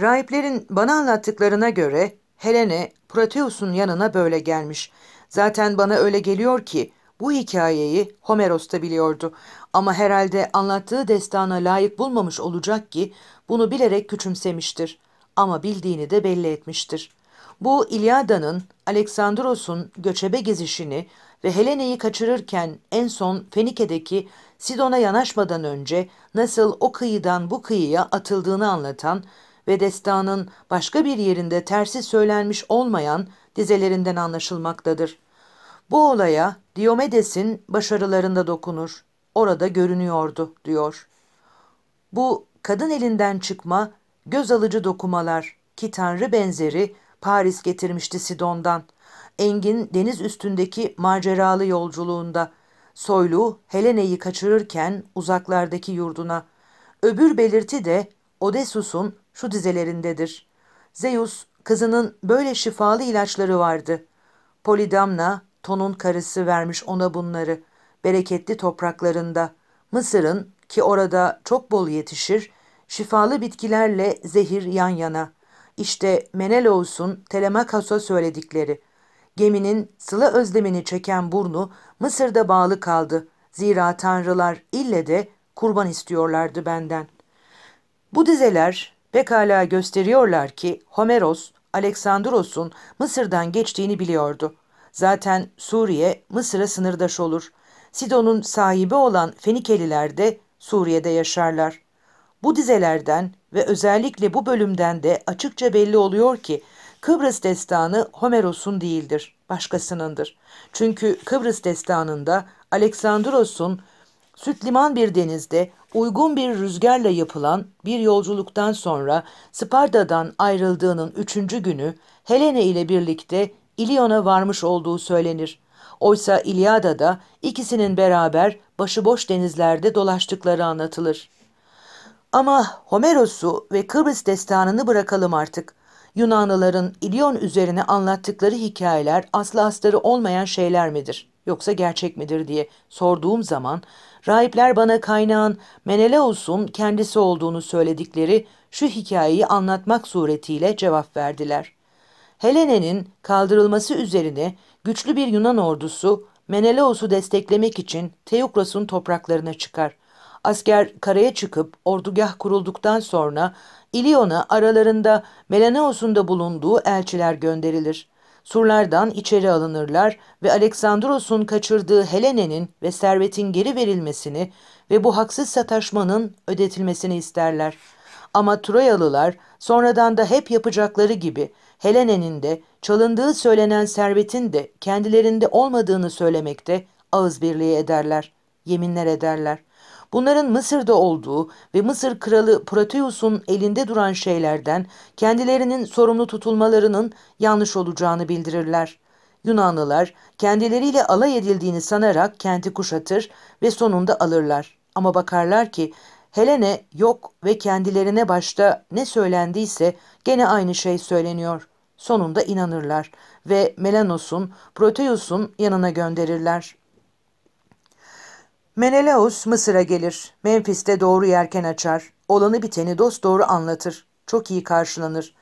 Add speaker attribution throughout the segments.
Speaker 1: Rahiplerin bana anlattıklarına göre Helene Proteus'un yanına böyle gelmiş. Zaten bana öyle geliyor ki bu hikayeyi Homeros da biliyordu. Ama herhalde anlattığı destana layık bulmamış olacak ki bunu bilerek küçümsemiştir. Ama bildiğini de belli etmiştir. Bu İlyada'nın Aleksandros'un göçebe gezişini ve Helene'yi kaçırırken en son Fenike'deki Sidon'a yanaşmadan önce nasıl o kıyıdan bu kıyıya atıldığını anlatan ve destanın başka bir yerinde tersi söylenmiş olmayan dizelerinden anlaşılmaktadır. Bu olaya Diomedes'in başarılarında dokunur. Orada görünüyordu, diyor. Bu kadın elinden çıkma, göz alıcı dokumalar ki tanrı benzeri Paris getirmişti Sidon'dan. Engin deniz üstündeki maceralı yolculuğunda, soylu Helene'yi kaçırırken uzaklardaki yurduna. Öbür belirti de Odesus'un şu dizelerindedir. Zeus, kızının böyle şifalı ilaçları vardı. Polidamna, Ton'un karısı vermiş ona bunları. Bereketli topraklarında, Mısır'ın ki orada çok bol yetişir, şifalı bitkilerle zehir yan yana. İşte Menelaus'un Telemakos'a söyledikleri. Geminin sıla özlemini çeken burnu Mısır'da bağlı kaldı. Zira tanrılar ille de kurban istiyorlardı benden. Bu dizeler Pekala gösteriyorlar ki Homeros, Aleksandros'un Mısır'dan geçtiğini biliyordu. Zaten Suriye, Mısır'a sınırdaş olur. Sidon'un sahibi olan Fenikeliler de Suriye'de yaşarlar. Bu dizelerden ve özellikle bu bölümden de açıkça belli oluyor ki Kıbrıs destanı Homeros'un değildir, başkasınındır. Çünkü Kıbrıs destanında Aleksandros'un Süt liman bir denizde uygun bir rüzgarla yapılan bir yolculuktan sonra Sparta'dan ayrıldığının üçüncü günü Helene ile birlikte İlyon'a varmış olduğu söylenir. Oysa İlyada'da ikisinin beraber başıboş denizlerde dolaştıkları anlatılır. Ama Homeros'u ve Kıbrıs destanını bırakalım artık. Yunanlıların İlyon üzerine anlattıkları hikayeler aslı astarı olmayan şeyler midir yoksa gerçek midir diye sorduğum zaman Rahipler bana kaynağın Menelaus'un kendisi olduğunu söyledikleri şu hikayeyi anlatmak suretiyle cevap verdiler. Helene'nin kaldırılması üzerine güçlü bir Yunan ordusu Menelaos'u desteklemek için Teukros'un topraklarına çıkar. Asker karaya çıkıp ordugah kurulduktan sonra İlyon'a aralarında Menelaos'un da bulunduğu elçiler gönderilir surlardan içeri alınırlar ve Aleksandros'un kaçırdığı Helene'nin ve servetin geri verilmesini ve bu haksız sataşmanın ödetilmesini isterler. Ama Troyalılar sonradan da hep yapacakları gibi Helene'nin de çalındığı söylenen servetin de kendilerinde olmadığını söylemekte ağız birliği ederler, yeminler ederler.'' Bunların Mısır'da olduğu ve Mısır kralı Proteus'un elinde duran şeylerden kendilerinin sorumlu tutulmalarının yanlış olacağını bildirirler. Yunanlılar kendileriyle alay edildiğini sanarak kenti kuşatır ve sonunda alırlar. Ama bakarlar ki Helene yok ve kendilerine başta ne söylendiyse gene aynı şey söyleniyor. Sonunda inanırlar ve Melanos'un Proteus'un yanına gönderirler. Menelaus Mısır'a gelir. Memphis'te doğru yerken açar. Olanı biteni dost doğru anlatır. Çok iyi karşılanır.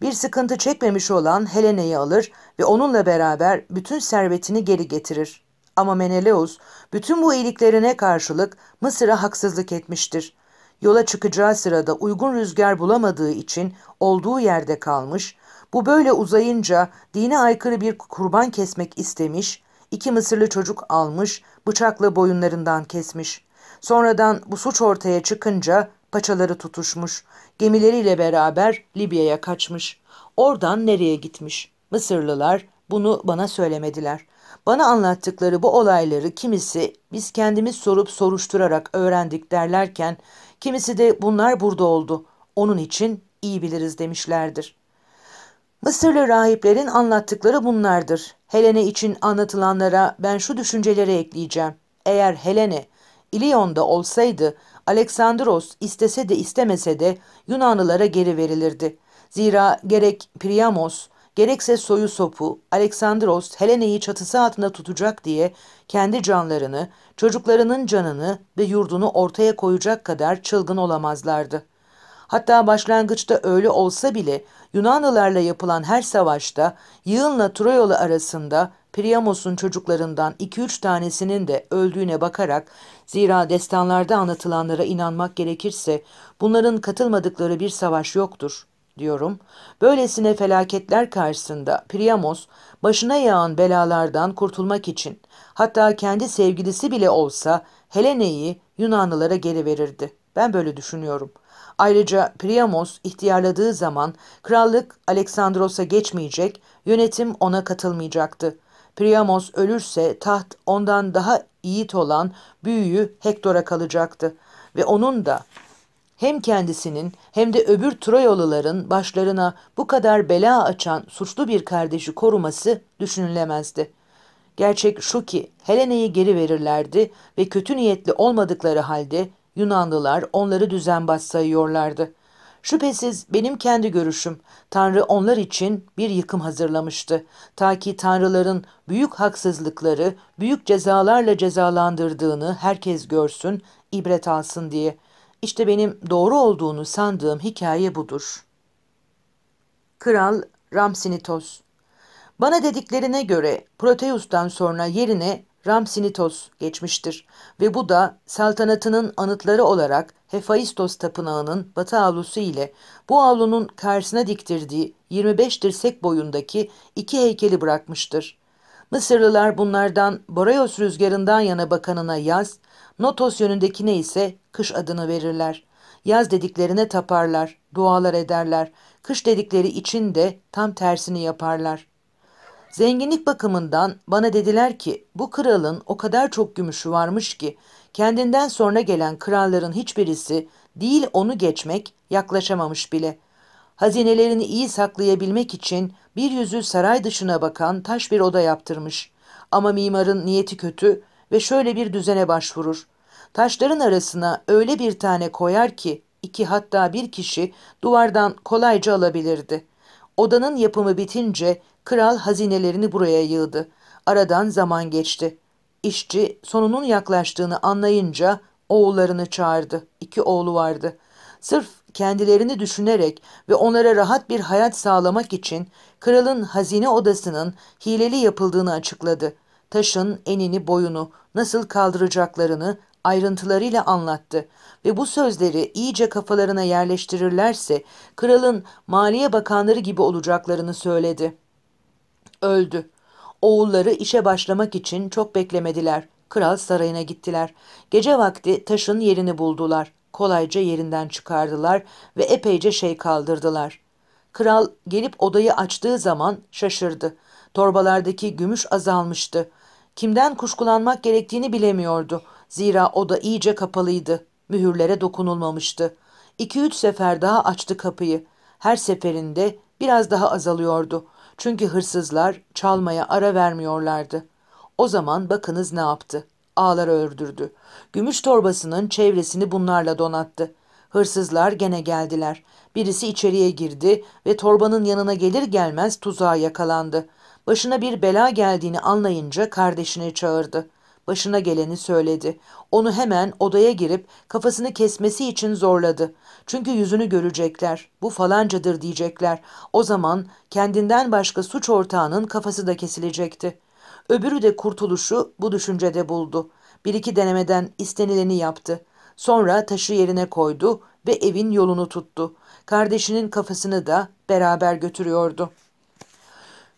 Speaker 1: Bir sıkıntı çekmemiş olan Helene'yi alır ve onunla beraber bütün servetini geri getirir. Ama Menelaus bütün bu iyiliklerine karşılık Mısır'a haksızlık etmiştir. Yola çıkacağı sırada uygun rüzgar bulamadığı için olduğu yerde kalmış, bu böyle uzayınca dine aykırı bir kurban kesmek istemiş, iki Mısırlı çocuk almış, bıçakla boyunlarından kesmiş. Sonradan bu suç ortaya çıkınca paçaları tutuşmuş. Gemileriyle beraber Libya'ya kaçmış. Oradan nereye gitmiş? Mısırlılar bunu bana söylemediler. Bana anlattıkları bu olayları kimisi biz kendimiz sorup soruşturarak öğrendik derlerken kimisi de bunlar burada oldu. Onun için iyi biliriz demişlerdir. Mısırlı rahiplerin anlattıkları bunlardır. Helene için anlatılanlara ben şu düşünceleri ekleyeceğim. Eğer Helene İlyon'da olsaydı Aleksandros istese de istemese de Yunanlılara geri verilirdi. Zira gerek Priamos gerekse soyu sopu Aleksandros Helene'yi çatısı altında tutacak diye kendi canlarını, çocuklarının canını ve yurdunu ortaya koyacak kadar çılgın olamazlardı. Hatta başlangıçta öyle olsa bile Yunanlılarla yapılan her savaşta Yığın'la Troyalı arasında Priamos'un çocuklarından 2-3 tanesinin de öldüğüne bakarak zira destanlarda anlatılanlara inanmak gerekirse bunların katılmadıkları bir savaş yoktur diyorum. Böylesine felaketler karşısında Priamos başına yağan belalardan kurtulmak için hatta kendi sevgilisi bile olsa Helene'yi Yunanlılara geri verirdi. Ben böyle düşünüyorum. Ayrıca Priamos ihtiyarladığı zaman krallık Aleksandros'a geçmeyecek, yönetim ona katılmayacaktı. Priamos ölürse taht ondan daha yiğit olan büyüğü Hektor'a kalacaktı ve onun da hem kendisinin hem de öbür Troyalıların başlarına bu kadar bela açan suçlu bir kardeşi koruması düşünülemezdi. Gerçek şu ki Helene'yi geri verirlerdi ve kötü niyetli olmadıkları halde Yunanlılar onları düzenbaz sayıyorlardı. Şüphesiz benim kendi görüşüm, Tanrı onlar için bir yıkım hazırlamıştı. Ta ki Tanrıların büyük haksızlıkları, büyük cezalarla cezalandırdığını herkes görsün, ibret alsın diye. İşte benim doğru olduğunu sandığım hikaye budur. Kral Ramsinitos Bana dediklerine göre Proteus'tan sonra yerine Ramsinitos geçmiştir ve bu da saltanatının anıtları olarak Hefaistos Tapınağı'nın batı avlusu ile bu avlunun karşısına diktirdiği 25 dirsek boyundaki iki heykeli bırakmıştır. Mısırlılar bunlardan Boreos rüzgarından yana bakanına yaz, Notos yönündekine ise kış adını verirler. Yaz dediklerine taparlar, dualar ederler, kış dedikleri için de tam tersini yaparlar. Zenginlik bakımından bana dediler ki bu kralın o kadar çok gümüşü varmış ki kendinden sonra gelen kralların hiçbirisi değil onu geçmek yaklaşamamış bile. Hazinelerini iyi saklayabilmek için bir yüzü saray dışına bakan taş bir oda yaptırmış. Ama mimarın niyeti kötü ve şöyle bir düzene başvurur. Taşların arasına öyle bir tane koyar ki iki hatta bir kişi duvardan kolayca alabilirdi. Odanın yapımı bitince Kral hazinelerini buraya yığdı. Aradan zaman geçti. İşçi sonunun yaklaştığını anlayınca oğullarını çağırdı. İki oğlu vardı. Sırf kendilerini düşünerek ve onlara rahat bir hayat sağlamak için kralın hazine odasının hileli yapıldığını açıkladı. Taşın enini boyunu nasıl kaldıracaklarını ayrıntılarıyla anlattı ve bu sözleri iyice kafalarına yerleştirirlerse kralın maliye bakanları gibi olacaklarını söyledi öldü. Oğulları işe başlamak için çok beklemediler. Kral sarayına gittiler. Gece vakti taşın yerini buldular. Kolayca yerinden çıkardılar ve epeyce şey kaldırdılar. Kral gelip odayı açtığı zaman şaşırdı. Torbalardaki gümüş azalmıştı. Kimden kuşkulanmak gerektiğini bilemiyordu. Zira oda iyice kapalıydı. Mühürlere dokunulmamıştı. İki üç sefer daha açtı kapıyı. Her seferinde biraz daha azalıyordu. Çünkü hırsızlar çalmaya ara vermiyorlardı. O zaman bakınız ne yaptı. Ağları ördürdü. Gümüş torbasının çevresini bunlarla donattı. Hırsızlar gene geldiler. Birisi içeriye girdi ve torbanın yanına gelir gelmez tuzağa yakalandı. Başına bir bela geldiğini anlayınca kardeşini çağırdı.'' başına geleni söyledi. Onu hemen odaya girip kafasını kesmesi için zorladı. Çünkü yüzünü görecekler. Bu falancadır diyecekler. O zaman kendinden başka suç ortağının kafası da kesilecekti. Öbürü de kurtuluşu bu düşüncede buldu. Bir iki denemeden istenileni yaptı. Sonra taşı yerine koydu ve evin yolunu tuttu. Kardeşinin kafasını da beraber götürüyordu.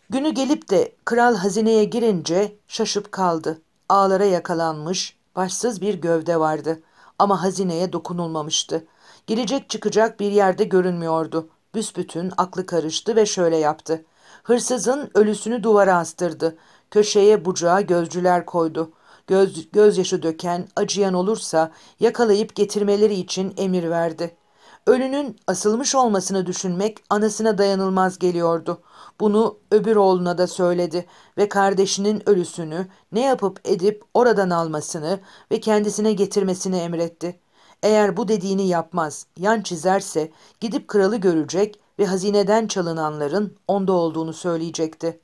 Speaker 1: Günü gelip de kral hazineye girince şaşıp kaldı ağlara yakalanmış, başsız bir gövde vardı. Ama hazineye dokunulmamıştı. Girecek çıkacak bir yerde görünmüyordu. Büsbütün aklı karıştı ve şöyle yaptı. Hırsızın ölüsünü duvara astırdı. Köşeye bucağa gözcüler koydu. Göz, gözyaşı döken, acıyan olursa yakalayıp getirmeleri için emir verdi.'' Ölünün asılmış olmasını düşünmek anasına dayanılmaz geliyordu. Bunu öbür oğluna da söyledi ve kardeşinin ölüsünü ne yapıp edip oradan almasını ve kendisine getirmesini emretti. Eğer bu dediğini yapmaz, yan çizerse gidip kralı görecek ve hazineden çalınanların onda olduğunu söyleyecekti.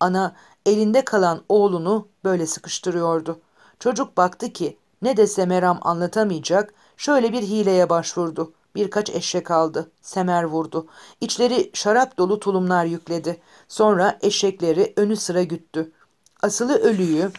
Speaker 1: Ana elinde kalan oğlunu böyle sıkıştırıyordu. Çocuk baktı ki ne dese Meram anlatamayacak, şöyle bir hileye başvurdu. Birkaç eşek aldı, semer vurdu. İçleri şarap dolu tulumlar yükledi. Sonra eşekleri önü sıra güttü. Asılı ölüyü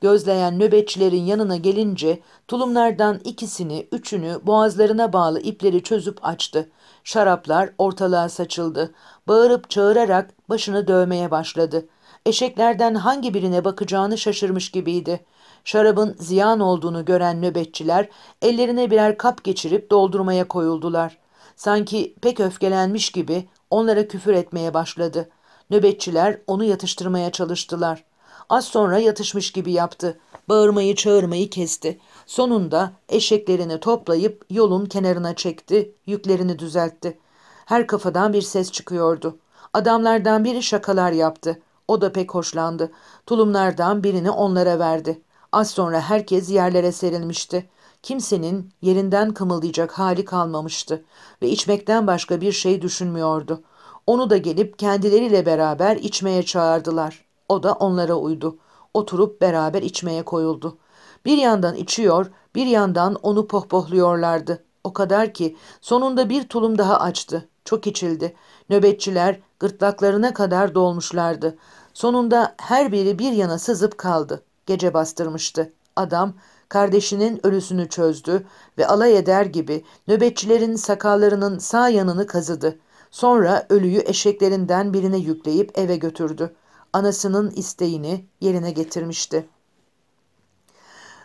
Speaker 1: gözleyen nöbetçilerin yanına gelince tulumlardan ikisini, üçünü boğazlarına bağlı ipleri çözüp açtı. Şaraplar ortalığa saçıldı. Bağırıp çağırarak başını dövmeye başladı. Eşeklerden hangi birine bakacağını şaşırmış gibiydi. Şarabın ziyan olduğunu gören nöbetçiler ellerine birer kap geçirip doldurmaya koyuldular. Sanki pek öfkelenmiş gibi onlara küfür etmeye başladı. Nöbetçiler onu yatıştırmaya çalıştılar. Az sonra yatışmış gibi yaptı. Bağırmayı çağırmayı kesti. Sonunda eşeklerini toplayıp yolun kenarına çekti, yüklerini düzeltti. Her kafadan bir ses çıkıyordu. Adamlardan biri şakalar yaptı. O da pek hoşlandı. Tulumlardan birini onlara verdi. Az sonra herkes yerlere serilmişti. Kimsenin yerinden kımıldayacak hali kalmamıştı ve içmekten başka bir şey düşünmüyordu. Onu da gelip kendileriyle beraber içmeye çağırdılar. O da onlara uydu. Oturup beraber içmeye koyuldu. Bir yandan içiyor, bir yandan onu pohpohluyorlardı. O kadar ki sonunda bir tulum daha açtı. Çok içildi. Nöbetçiler gırtlaklarına kadar dolmuşlardı. Sonunda her biri bir yana sızıp kaldı. Gece bastırmıştı. Adam kardeşinin ölüsünü çözdü ve alay eder gibi nöbetçilerin sakallarının sağ yanını kazıdı. Sonra ölüyü eşeklerinden birine yükleyip eve götürdü. Anasının isteğini yerine getirmişti.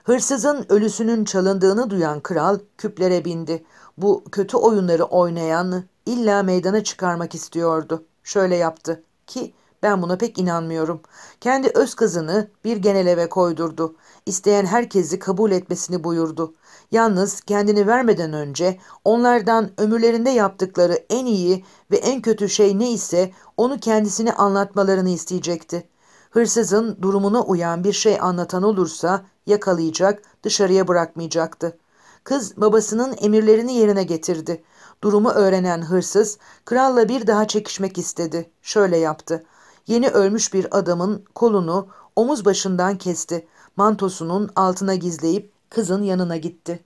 Speaker 1: Hırsızın ölüsünün çalındığını duyan kral küplere bindi. Bu kötü oyunları oynayan illa meydana çıkarmak istiyordu. Şöyle yaptı ki ben buna pek inanmıyorum. Kendi öz kızını bir genel eve koydurdu. İsteyen herkesi kabul etmesini buyurdu. Yalnız kendini vermeden önce onlardan ömürlerinde yaptıkları en iyi ve en kötü şey ne ise onu kendisine anlatmalarını isteyecekti. Hırsızın durumuna uyan bir şey anlatan olursa yakalayacak, dışarıya bırakmayacaktı. Kız babasının emirlerini yerine getirdi. Durumu öğrenen hırsız kralla bir daha çekişmek istedi. Şöyle yaptı. Yeni ölmüş bir adamın kolunu omuz başından kesti. Mantosunun altına gizleyip kızın yanına gitti.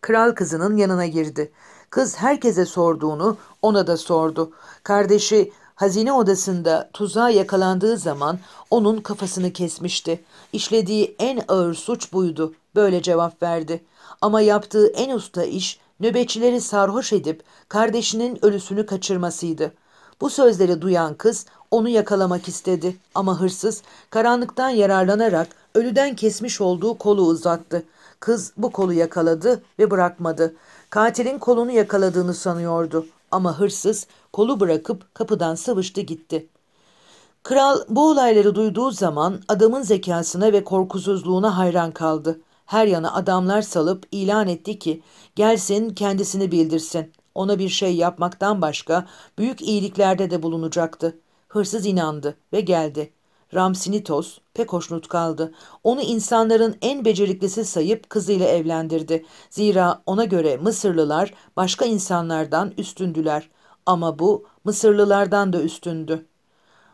Speaker 1: Kral kızının yanına girdi. Kız herkese sorduğunu ona da sordu. Kardeşi hazine odasında tuzağa yakalandığı zaman onun kafasını kesmişti. İşlediği en ağır suç buydu. Böyle cevap verdi. Ama yaptığı en usta iş nöbetçileri sarhoş edip kardeşinin ölüsünü kaçırmasıydı. Bu sözleri duyan kız onu yakalamak istedi ama hırsız karanlıktan yararlanarak ölüden kesmiş olduğu kolu uzattı. Kız bu kolu yakaladı ve bırakmadı. Katilin kolunu yakaladığını sanıyordu ama hırsız kolu bırakıp kapıdan sıvıştı gitti. Kral bu olayları duyduğu zaman adamın zekasına ve korkusuzluğuna hayran kaldı. Her yana adamlar salıp ilan etti ki gelsin kendisini bildirsin. Ona bir şey yapmaktan başka büyük iyiliklerde de bulunacaktı. Hırsız inandı ve geldi. Ramsinitos pek hoşnut kaldı. Onu insanların en beceriklisi sayıp kızıyla evlendirdi. Zira ona göre Mısırlılar başka insanlardan üstündüler. Ama bu Mısırlılardan da üstündü.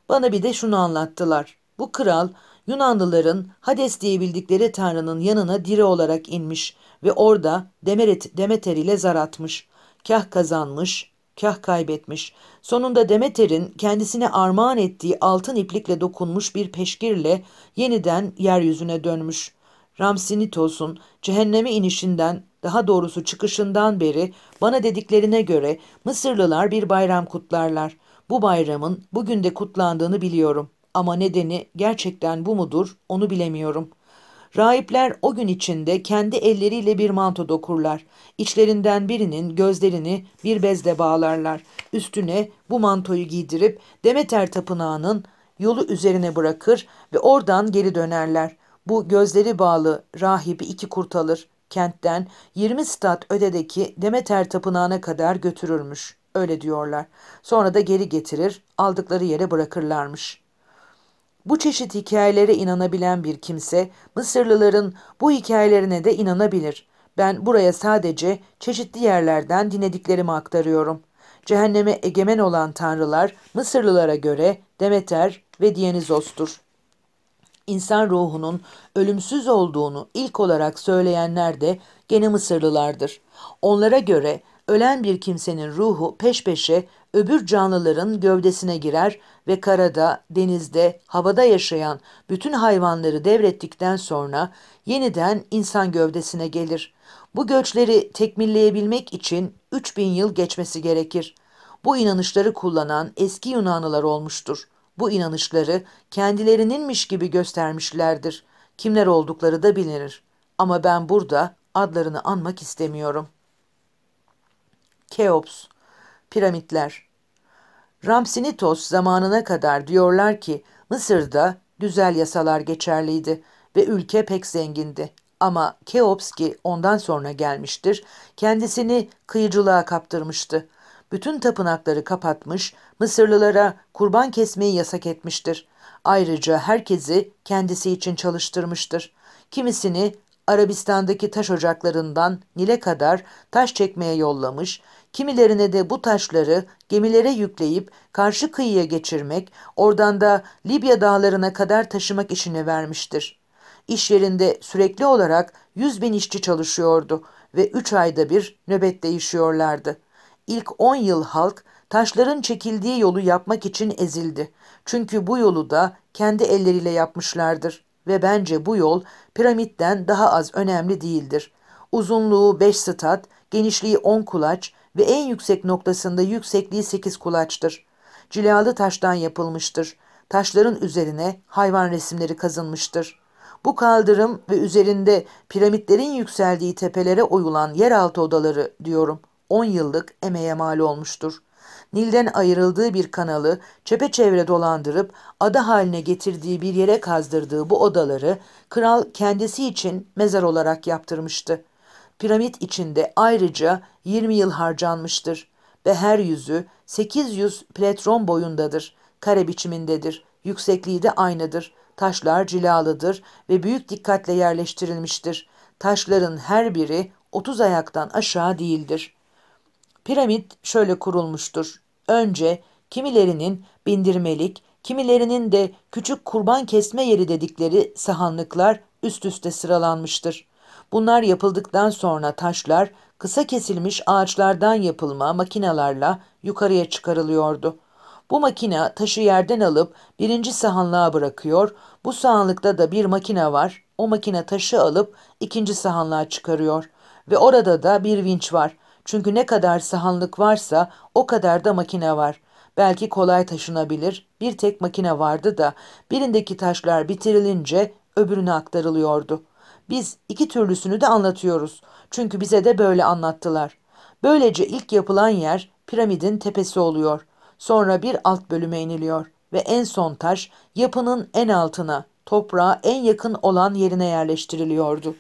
Speaker 1: Bana bir de şunu anlattılar. Bu kral Yunanlıların Hades diye bildikleri tanrının yanına diri olarak inmiş ve orada Demerit Demeter ile zar atmış. Kah kazanmış, kah kaybetmiş. Sonunda Demeter'in kendisine armağan ettiği altın iplikle dokunmuş bir peşkirle yeniden yeryüzüne dönmüş. Ramsinitos'un cehenneme inişinden, daha doğrusu çıkışından beri bana dediklerine göre Mısırlılar bir bayram kutlarlar. Bu bayramın bugün de kutlandığını biliyorum ama nedeni gerçekten bu mudur onu bilemiyorum.'' Rahipler o gün içinde kendi elleriyle bir manto dokurlar. İçlerinden birinin gözlerini bir bezle bağlarlar. Üstüne bu mantoyu giydirip Demeter Tapınağı'nın yolu üzerine bırakır ve oradan geri dönerler. Bu gözleri bağlı rahibi iki kurt alır. Kentten 20 stat ödedeki Demeter Tapınağı'na kadar götürürmüş. Öyle diyorlar. Sonra da geri getirir, aldıkları yere bırakırlarmış.'' Bu çeşit hikayelere inanabilen bir kimse Mısırlıların bu hikayelerine de inanabilir. Ben buraya sadece çeşitli yerlerden dinlediklerimi aktarıyorum. Cehenneme egemen olan tanrılar Mısırlılara göre Demeter ve Dionysos'tur. İnsan ruhunun ölümsüz olduğunu ilk olarak söyleyenler de gene Mısırlılardır. Onlara göre ölen bir kimsenin ruhu peş peşe öbür canlıların gövdesine girer ve karada, denizde, havada yaşayan bütün hayvanları devrettikten sonra yeniden insan gövdesine gelir. Bu göçleri tekmilleyebilmek için 3000 yıl geçmesi gerekir. Bu inanışları kullanan eski Yunanlılar olmuştur. Bu inanışları kendilerininmiş gibi göstermişlerdir. Kimler oldukları da bilinir. Ama ben burada adlarını anmak istemiyorum. Keops Piramitler Ramsinitos zamanına kadar diyorlar ki Mısır'da güzel yasalar geçerliydi ve ülke pek zengindi. Ama Keops ki ondan sonra gelmiştir, kendisini kıyıcılığa kaptırmıştı. Bütün tapınakları kapatmış, Mısırlılara kurban kesmeyi yasak etmiştir. Ayrıca herkesi kendisi için çalıştırmıştır. Kimisini Arabistan'daki taş ocaklarından Nil'e kadar taş çekmeye yollamış, Kimilerine de bu taşları gemilere yükleyip karşı kıyıya geçirmek, oradan da Libya dağlarına kadar taşımak işini vermiştir. İş yerinde sürekli olarak 100 bin işçi çalışıyordu ve 3 ayda bir nöbet değişiyorlardı. İlk 10 yıl halk taşların çekildiği yolu yapmak için ezildi. Çünkü bu yolu da kendi elleriyle yapmışlardır ve bence bu yol piramitten daha az önemli değildir. Uzunluğu 5 stat, genişliği 10 kulaç, ve en yüksek noktasında yüksekliği sekiz kulaçtır. Cilalı taştan yapılmıştır. Taşların üzerine hayvan resimleri kazınmıştır. Bu kaldırım ve üzerinde piramitlerin yükseldiği tepelere oyulan yeraltı odaları diyorum. 10 yıllık emeğe mal olmuştur. Nil'den ayrıldığı bir kanalı çepeçevre dolandırıp ada haline getirdiği bir yere kazdırdığı bu odaları kral kendisi için mezar olarak yaptırmıştı. Piramit içinde ayrıca 20 yıl harcanmıştır ve her yüzü 800 pletron boyundadır, kare biçimindedir, yüksekliği de aynıdır, taşlar cilalıdır ve büyük dikkatle yerleştirilmiştir. Taşların her biri 30 ayaktan aşağı değildir. Piramit şöyle kurulmuştur. Önce kimilerinin bindirmelik, kimilerinin de küçük kurban kesme yeri dedikleri sahanlıklar üst üste sıralanmıştır. Bunlar yapıldıktan sonra taşlar kısa kesilmiş ağaçlardan yapılma makinalarla yukarıya çıkarılıyordu. Bu makine taşı yerden alıp birinci sahanlığa bırakıyor, bu sahanlıkta da bir makine var, o makine taşı alıp ikinci sahanlığa çıkarıyor ve orada da bir vinç var. Çünkü ne kadar sahanlık varsa o kadar da makine var. Belki kolay taşınabilir, bir tek makine vardı da birindeki taşlar bitirilince öbürüne aktarılıyordu.'' Biz iki türlüsünü de anlatıyoruz. Çünkü bize de böyle anlattılar. Böylece ilk yapılan yer piramidin tepesi oluyor. Sonra bir alt bölüme iniliyor ve en son taş yapının en altına, toprağa en yakın olan yerine yerleştiriliyordu.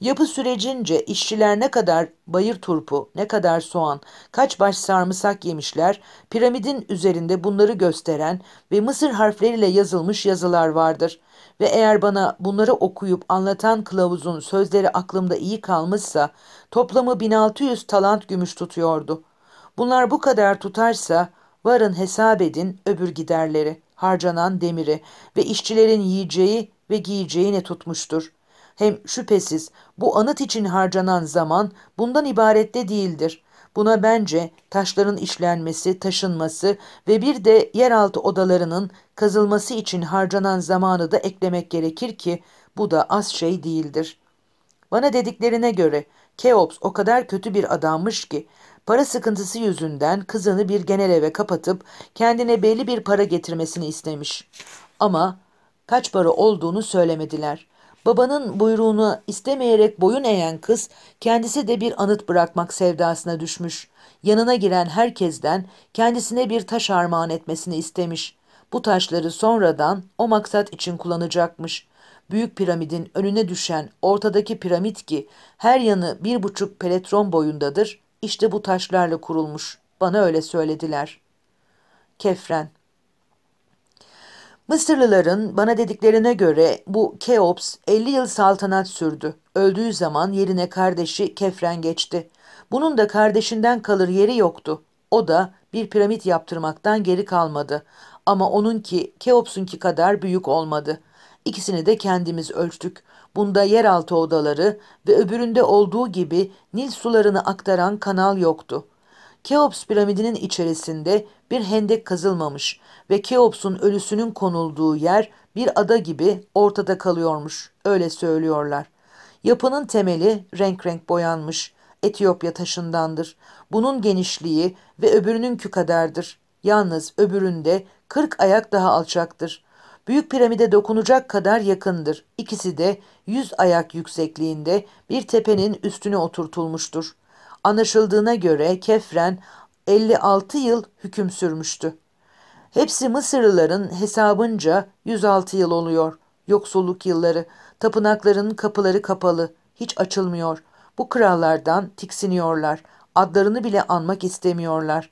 Speaker 1: Yapı sürecince işçiler ne kadar bayır turpu, ne kadar soğan, kaç baş sarımsak yemişler, piramidin üzerinde bunları gösteren ve Mısır harfleriyle yazılmış yazılar vardır.'' Ve eğer bana bunları okuyup anlatan kılavuzun sözleri aklımda iyi kalmışsa toplamı 1600 talant gümüş tutuyordu. Bunlar bu kadar tutarsa varın hesap edin öbür giderleri, harcanan demiri ve işçilerin yiyeceği ve giyeceği tutmuştur. Hem şüphesiz bu anıt için harcanan zaman bundan ibarette değildir. Buna bence taşların işlenmesi, taşınması ve bir de yeraltı odalarının kazılması için harcanan zamanı da eklemek gerekir ki bu da az şey değildir. Bana dediklerine göre Keops o kadar kötü bir adammış ki para sıkıntısı yüzünden kızını bir genel eve kapatıp kendine belli bir para getirmesini istemiş. Ama kaç para olduğunu söylemediler. Babanın buyruğunu istemeyerek boyun eğen kız kendisi de bir anıt bırakmak sevdasına düşmüş. Yanına giren herkesten kendisine bir taş armağan etmesini istemiş. Bu taşları sonradan o maksat için kullanacakmış. Büyük piramidin önüne düşen ortadaki piramit ki her yanı bir buçuk peletron boyundadır, işte bu taşlarla kurulmuş. Bana öyle söylediler. Kefren Mısırlıların bana dediklerine göre bu Keops 50 yıl saltanat sürdü. Öldüğü zaman yerine kardeşi Kefren geçti. Bunun da kardeşinden kalır yeri yoktu. O da bir piramit yaptırmaktan geri kalmadı. Ama onunki Keops'unki kadar büyük olmadı. İkisini de kendimiz ölçtük. Bunda yeraltı odaları ve öbüründe olduğu gibi Nil sularını aktaran kanal yoktu. Keops piramidinin içerisinde bir hendek kazılmamış ve Keops'un ölüsünün konulduğu yer bir ada gibi ortada kalıyormuş, öyle söylüyorlar. Yapının temeli renk renk boyanmış, Etiyopya taşındandır. Bunun genişliği ve öbürününkü kadardır. Yalnız öbüründe kırk ayak daha alçaktır. Büyük piramide dokunacak kadar yakındır. İkisi de yüz ayak yüksekliğinde bir tepenin üstüne oturtulmuştur. Anlaşıldığına göre Kefren 56 yıl hüküm sürmüştü. Hepsi Mısırlıların hesabınca 106 yıl oluyor. Yoksulluk yılları, tapınakların kapıları kapalı, hiç açılmıyor. Bu krallardan tiksiniyorlar, adlarını bile anmak istemiyorlar.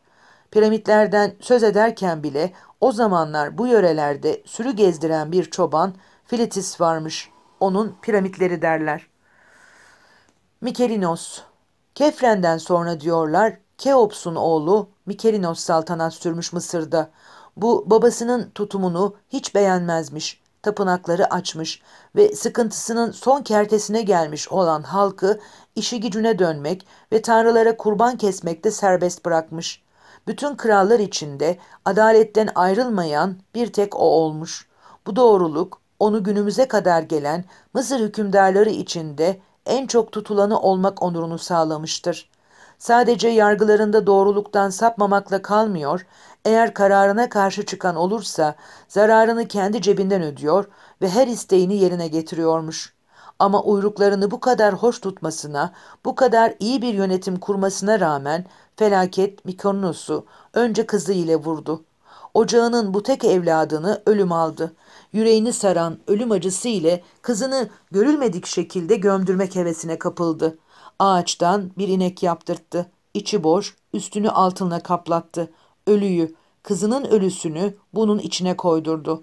Speaker 1: Piramitlerden söz ederken bile o zamanlar bu yörelerde sürü gezdiren bir çoban Filitis varmış. Onun piramitleri derler. Mikerinos. Kefren'den sonra diyorlar Keops'un oğlu Mikerinos saltanat sürmüş Mısır'da. Bu babasının tutumunu hiç beğenmezmiş. Tapınakları açmış ve sıkıntısının son kertesine gelmiş olan halkı işi gücüne dönmek ve tanrılara kurban kesmekte serbest bırakmış. Bütün krallar içinde adaletten ayrılmayan bir tek o olmuş. Bu doğruluk onu günümüze kadar gelen Mısır hükümdarları içinde en çok tutulanı olmak onurunu sağlamıştır. Sadece yargılarında doğruluktan sapmamakla kalmıyor, eğer kararına karşı çıkan olursa zararını kendi cebinden ödüyor ve her isteğini yerine getiriyormuş. Ama uyruklarını bu kadar hoş tutmasına, bu kadar iyi bir yönetim kurmasına rağmen Felaket Mikonos'u önce kızı ile vurdu. Ocağının bu tek evladını ölüm aldı. Yüreğini saran ölüm acısı ile kızını görülmedik şekilde gömdürmek hevesine kapıldı. Ağaçtan bir inek yaptırttı. İçi boş, üstünü altınla kaplattı. Ölüyü, kızının ölüsünü bunun içine koydurdu.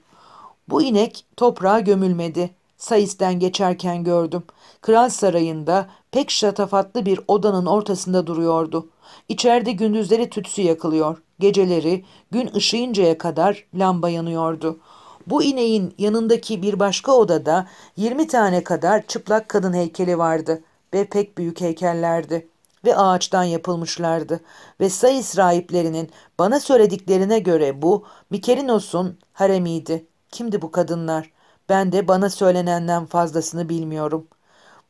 Speaker 1: Bu inek toprağa gömülmedi. Sayıstan geçerken gördüm. Kral sarayında pek şatafatlı bir odanın ortasında duruyordu. İçeride gündüzleri tütsü yakılıyor. Geceleri gün ışıyıncaya kadar lamba yanıyordu. Bu ineğin yanındaki bir başka odada 20 tane kadar çıplak kadın heykeli vardı ve pek büyük heykellerdi ve ağaçtan yapılmışlardı ve Sais rahiplerinin bana söylediklerine göre bu Mikerinos'un haremiydi. Kimdi bu kadınlar? Ben de bana söylenenden fazlasını bilmiyorum.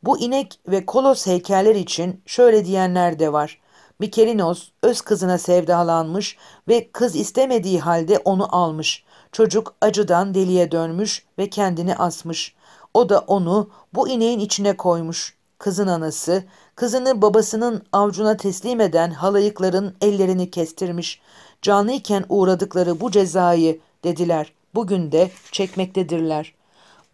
Speaker 1: Bu inek ve kolos heykeller için şöyle diyenler de var. Mikelinos öz kızına sevdalanmış ve kız istemediği halde onu almış. Çocuk acıdan deliye dönmüş ve kendini asmış. O da onu bu ineğin içine koymuş. Kızın anası, kızını babasının avcuna teslim eden halayıkların ellerini kestirmiş. Canlıyken uğradıkları bu cezayı dediler. Bugün de çekmektedirler.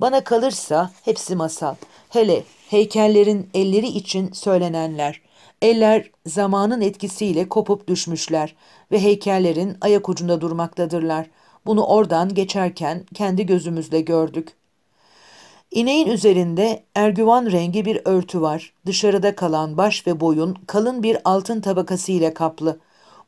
Speaker 1: Bana kalırsa hepsi masal. Hele heykellerin elleri için söylenenler. Eller zamanın etkisiyle kopup düşmüşler ve heykellerin ayak ucunda durmaktadırlar. Bunu oradan geçerken kendi gözümüzle gördük. İneğin üzerinde ergüvan rengi bir örtü var. Dışarıda kalan baş ve boyun kalın bir altın tabakası ile kaplı.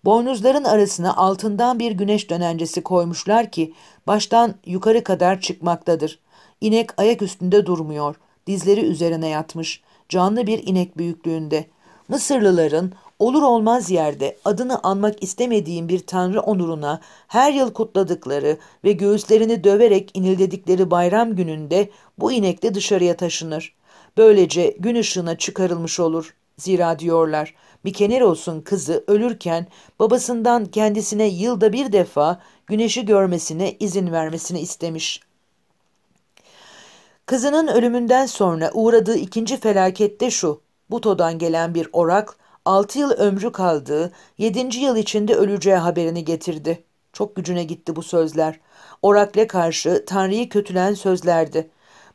Speaker 1: Boynuzların arasına altından bir güneş dönencesi koymuşlar ki baştan yukarı kadar çıkmaktadır. İnek ayak üstünde durmuyor. Dizleri üzerine yatmış. Canlı bir inek büyüklüğünde. Mısırlıların olur olmaz yerde adını anmak istemediğim bir tanrı onuruna her yıl kutladıkları ve göğüslerini döverek inildedikleri bayram gününde bu inek de dışarıya taşınır. Böylece gün ışığına çıkarılmış olur. Zira diyorlar Mikeniros'un kızı ölürken babasından kendisine yılda bir defa güneşi görmesine izin vermesini istemiş.'' Kızının ölümünden sonra uğradığı ikinci felaket de şu. Buto'dan gelen bir orak, altı yıl ömrü kaldığı, yedinci yıl içinde öleceği haberini getirdi. Çok gücüne gitti bu sözler. Orakle karşı Tanrı'yı kötülen sözlerdi.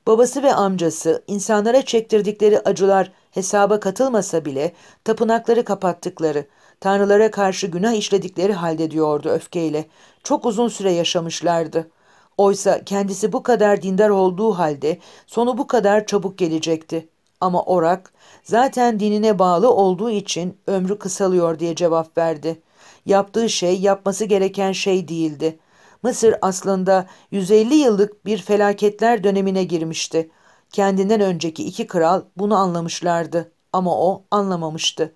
Speaker 1: Babası ve amcası insanlara çektirdikleri acılar hesaba katılmasa bile tapınakları kapattıkları, tanrılara karşı günah işledikleri halde diyordu öfkeyle. Çok uzun süre yaşamışlardı. Oysa kendisi bu kadar dindar olduğu halde sonu bu kadar çabuk gelecekti. Ama Orak zaten dinine bağlı olduğu için ömrü kısalıyor diye cevap verdi. Yaptığı şey yapması gereken şey değildi. Mısır aslında 150 yıllık bir felaketler dönemine girmişti. Kendinden önceki iki kral bunu anlamışlardı ama o anlamamıştı.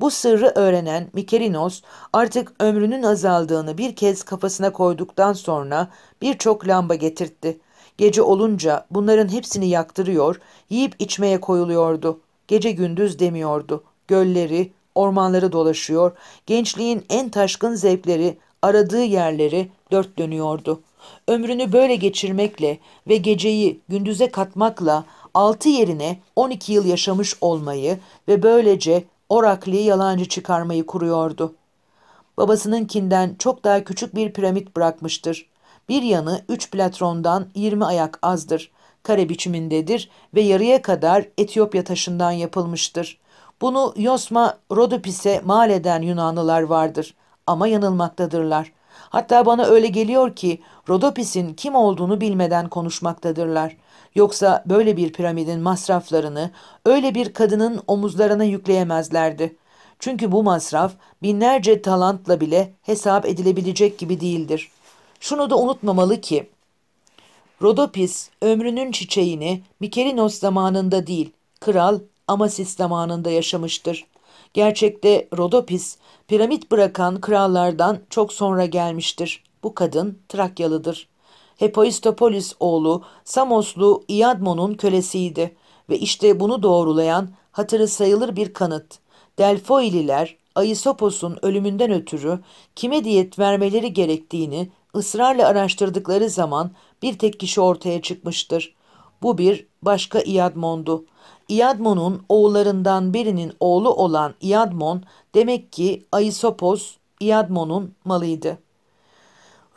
Speaker 1: Bu sırrı öğrenen Mikerinos artık ömrünün azaldığını bir kez kafasına koyduktan sonra birçok lamba getirtti. Gece olunca bunların hepsini yaktırıyor, yiyip içmeye koyuluyordu. Gece gündüz demiyordu. Gölleri, ormanları dolaşıyor, gençliğin en taşkın zevkleri, aradığı yerleri dört dönüyordu. Ömrünü böyle geçirmekle ve geceyi gündüze katmakla altı yerine on iki yıl yaşamış olmayı ve böylece Orakli'yi yalancı çıkarmayı kuruyordu. Babasınınkinden çok daha küçük bir piramit bırakmıştır. Bir yanı 3 platrondan 20 ayak azdır, kare biçimindedir ve yarıya kadar Etiyopya taşından yapılmıştır. Bunu Yosma Rodopis'e mal eden Yunanlılar vardır ama yanılmaktadırlar. Hatta bana öyle geliyor ki Rodopis'in kim olduğunu bilmeden konuşmaktadırlar. Yoksa böyle bir piramidin masraflarını öyle bir kadının omuzlarına yükleyemezlerdi. Çünkü bu masraf binlerce talantla bile hesap edilebilecek gibi değildir.'' Şunu da unutmamalı ki Rodopis ömrünün çiçeğini Mikerinos zamanında değil, kral Amasis zamanında yaşamıştır. Gerçekte Rodopis, piramit bırakan krallardan çok sonra gelmiştir. Bu kadın Trakyalıdır. Hepoistopolis oğlu Samoslu Iadmon'un kölesiydi ve işte bunu doğrulayan hatırı sayılır bir kanıt. Delfoililer Aisopos'un ölümünden ötürü kime diyet vermeleri gerektiğini ısrarla araştırdıkları zaman bir tek kişi ortaya çıkmıştır. Bu bir başka İadmon'du. İadmon'un oğullarından birinin oğlu olan İadmon demek ki Aisopos İadmon'un malıydı.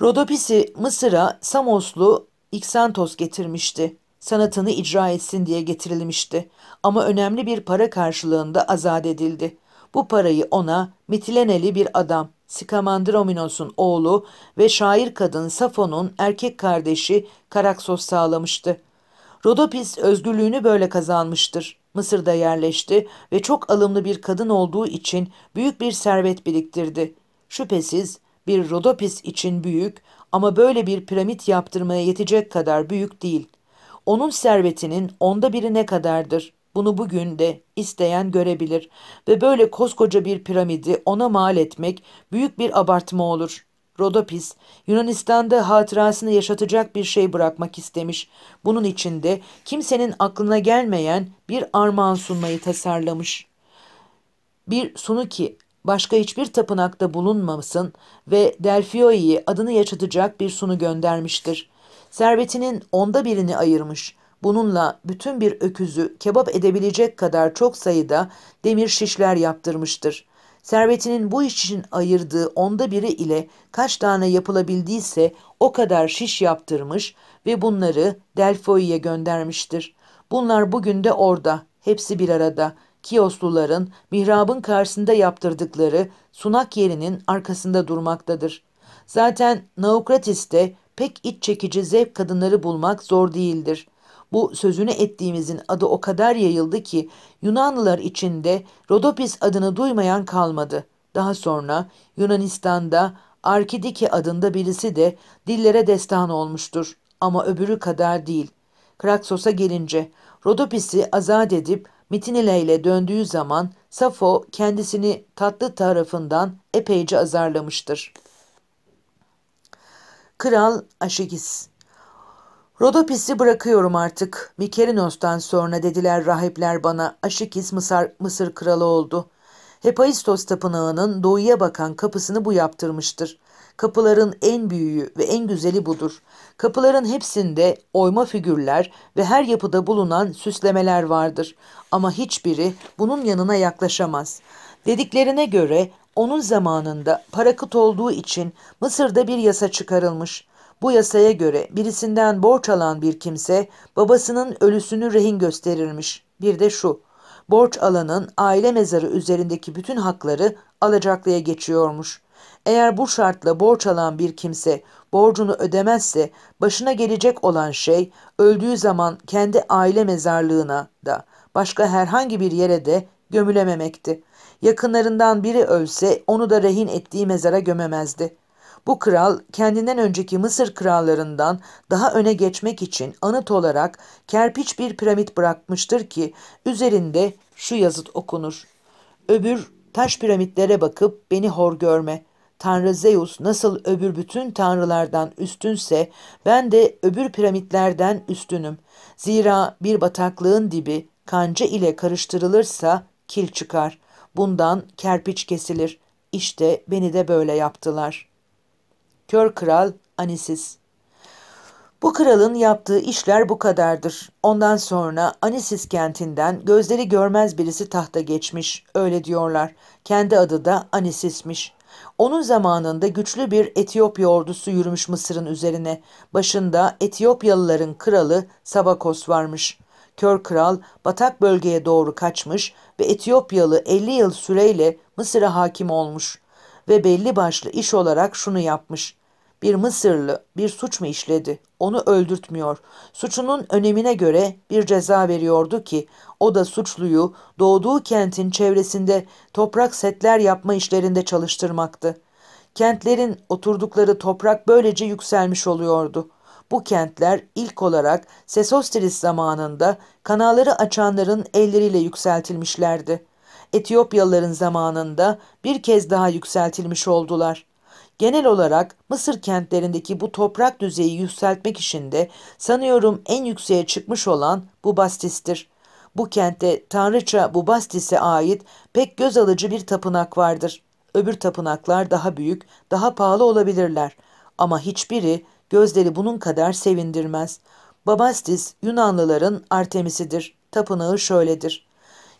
Speaker 1: Rodopisi Mısır'a Samoslu İksantos getirmişti. Sanatını icra etsin diye getirilmişti ama önemli bir para karşılığında azat edildi. Bu parayı ona Mitileneli bir adam Sikamandrominos'un oğlu ve şair kadın Safon'un erkek kardeşi Karaksos sağlamıştı. Rodopis özgürlüğünü böyle kazanmıştır. Mısır'da yerleşti ve çok alımlı bir kadın olduğu için büyük bir servet biriktirdi. Şüphesiz bir Rodopis için büyük ama böyle bir piramit yaptırmaya yetecek kadar büyük değil. Onun servetinin onda biri ne kadardır? Bunu bugün de isteyen görebilir ve böyle koskoca bir piramidi ona mal etmek büyük bir abartma olur. Rodopis, Yunanistan'da hatırasını yaşatacak bir şey bırakmak istemiş. Bunun içinde kimsenin aklına gelmeyen bir armağan sunmayı tasarlamış. Bir sunu ki başka hiçbir tapınakta bulunmamasın ve Delphio'yu adını yaşatacak bir sunu göndermiştir. Servetinin onda birini ayırmış. Bununla bütün bir öküzü kebap edebilecek kadar çok sayıda demir şişler yaptırmıştır. Servetinin bu iş için ayırdığı onda biri ile kaç tane yapılabildiyse o kadar şiş yaptırmış ve bunları Delfoi'ye göndermiştir. Bunlar bugün de orada, hepsi bir arada. kiosluların mihrabın karşısında yaptırdıkları sunak yerinin arkasında durmaktadır. Zaten Naukratis'te pek iç çekici zevk kadınları bulmak zor değildir. Bu sözünü ettiğimizin adı o kadar yayıldı ki Yunanlılar içinde Rodopis adını duymayan kalmadı. Daha sonra Yunanistan'da Arkidike adında birisi de dillere destan olmuştur ama öbürü kadar değil. Kraksos'a gelince Rodopis'i azat edip Mitinile ile döndüğü zaman Safo kendisini tatlı tarafından epeyce azarlamıştır. Kral Aşigis Rodopisi bırakıyorum artık. Mikerinos'tan sonra dediler rahipler bana Aşikis Mısır, Mısır kralı oldu. Hepaistos tapınağının doğuya bakan kapısını bu yaptırmıştır. Kapıların en büyüğü ve en güzeli budur. Kapıların hepsinde oyma figürler ve her yapıda bulunan süslemeler vardır. Ama hiçbiri bunun yanına yaklaşamaz. Dediklerine göre onun zamanında parakıt olduğu için Mısır'da bir yasa çıkarılmış. Bu yasaya göre birisinden borç alan bir kimse babasının ölüsünü rehin gösterirmiş. Bir de şu, borç alanın aile mezarı üzerindeki bütün hakları alacaklıya geçiyormuş. Eğer bu şartla borç alan bir kimse borcunu ödemezse başına gelecek olan şey öldüğü zaman kendi aile mezarlığına da başka herhangi bir yere de gömülememekti. Yakınlarından biri ölse onu da rehin ettiği mezara gömemezdi. Bu kral kendinden önceki Mısır krallarından daha öne geçmek için anıt olarak kerpiç bir piramit bırakmıştır ki üzerinde şu yazıt okunur. Öbür taş piramitlere bakıp beni hor görme. Tanrı Zeus nasıl öbür bütün tanrılardan üstünse ben de öbür piramitlerden üstünüm. Zira bir bataklığın dibi kanca ile karıştırılırsa kil çıkar. Bundan kerpiç kesilir. İşte beni de böyle yaptılar.'' Kör kral Anisis. Bu kralın yaptığı işler bu kadardır. Ondan sonra Anisis kentinden gözleri görmez birisi tahta geçmiş, öyle diyorlar. Kendi adı da Anisis'miş. Onun zamanında güçlü bir Etiyopya ordusu yürümüş Mısır'ın üzerine. Başında Etiyopyalıların kralı Sabakos varmış. Kör kral batak bölgeye doğru kaçmış ve Etiyopyalı 50 yıl süreyle Mısır'a hakim olmuş ve belli başlı iş olarak şunu yapmış. Bir Mısırlı bir suç mu işledi? Onu öldürtmüyor. Suçunun önemine göre bir ceza veriyordu ki o da suçluyu doğduğu kentin çevresinde toprak setler yapma işlerinde çalıştırmaktı. Kentlerin oturdukları toprak böylece yükselmiş oluyordu. Bu kentler ilk olarak Sesostris zamanında kanalları açanların elleriyle yükseltilmişlerdi. Etiyopyalıların zamanında bir kez daha yükseltilmiş oldular.'' Genel olarak Mısır kentlerindeki bu toprak düzeyi yükseltmek işinde sanıyorum en yükseğe çıkmış olan Bubastis'tir. Bu kente tanrıça Bubastis'e ait pek göz alıcı bir tapınak vardır. Öbür tapınaklar daha büyük, daha pahalı olabilirler ama hiçbiri gözleri bunun kadar sevindirmez. Babastis Yunanlıların Artemis'idir. Tapınağı şöyledir.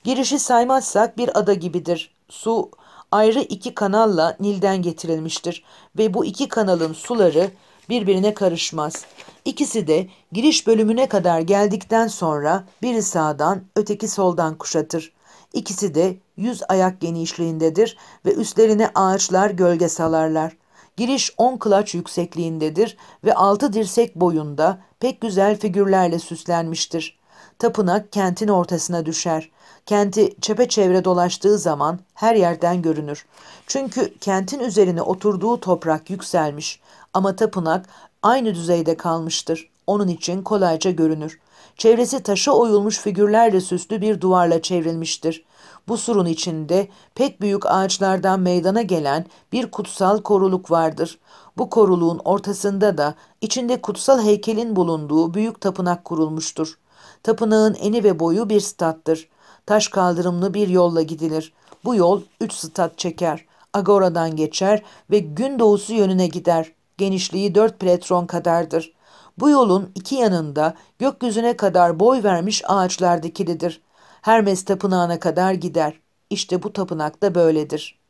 Speaker 1: Girişi saymazsak bir ada gibidir. Su ayrı iki kanalla Nil'den getirilmiştir ve bu iki kanalın suları birbirine karışmaz. İkisi de giriş bölümüne kadar geldikten sonra biri sağdan öteki soldan kuşatır. İkisi de yüz ayak genişliğindedir ve üstlerine ağaçlar gölge salarlar. Giriş 10 kılaç yüksekliğindedir ve 6 dirsek boyunda pek güzel figürlerle süslenmiştir. Tapınak kentin ortasına düşer. Kenti çepeçevre dolaştığı zaman her yerden görünür. Çünkü kentin üzerine oturduğu toprak yükselmiş ama tapınak aynı düzeyde kalmıştır. Onun için kolayca görünür. Çevresi taşa oyulmuş figürlerle süslü bir duvarla çevrilmiştir. Bu surun içinde pek büyük ağaçlardan meydana gelen bir kutsal koruluk vardır. Bu koruluğun ortasında da içinde kutsal heykelin bulunduğu büyük tapınak kurulmuştur. Tapınağın eni ve boyu bir stattır. Taş kaldırımlı bir yolla gidilir. Bu yol üç stat çeker. Agora'dan geçer ve gün doğusu yönüne gider. Genişliği dört pletron kadardır. Bu yolun iki yanında gökyüzüne kadar boy vermiş ağaçlar dikilidir. Hermes tapınağına kadar gider. İşte bu tapınak da böyledir.''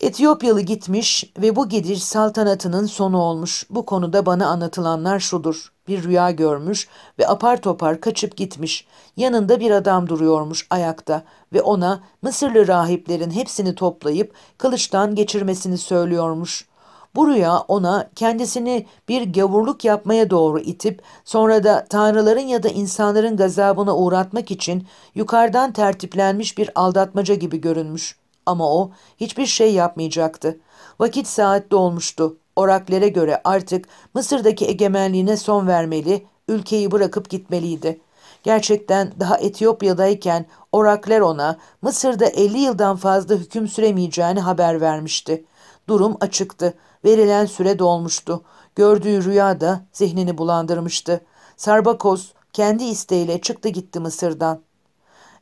Speaker 1: Etiyopyalı gitmiş ve bu gidiş saltanatının sonu olmuş. Bu konuda bana anlatılanlar şudur. Bir rüya görmüş ve apar topar kaçıp gitmiş. Yanında bir adam duruyormuş ayakta ve ona Mısırlı rahiplerin hepsini toplayıp kılıçtan geçirmesini söylüyormuş. Bu rüya ona kendisini bir gavurluk yapmaya doğru itip sonra da tanrıların ya da insanların gazabına uğratmak için yukarıdan tertiplenmiş bir aldatmaca gibi görünmüş.'' Ama o hiçbir şey yapmayacaktı. Vakit saat dolmuştu. Oraklere göre artık Mısır'daki egemenliğine son vermeli, ülkeyi bırakıp gitmeliydi. Gerçekten daha Etiyopya'dayken oraklar ona Mısır'da 50 yıldan fazla hüküm süremeyeceğini haber vermişti. Durum açıktı. Verilen süre dolmuştu. Gördüğü rüya da zihnini bulandırmıştı. Sarbakos kendi isteğiyle çıktı gitti Mısır'dan.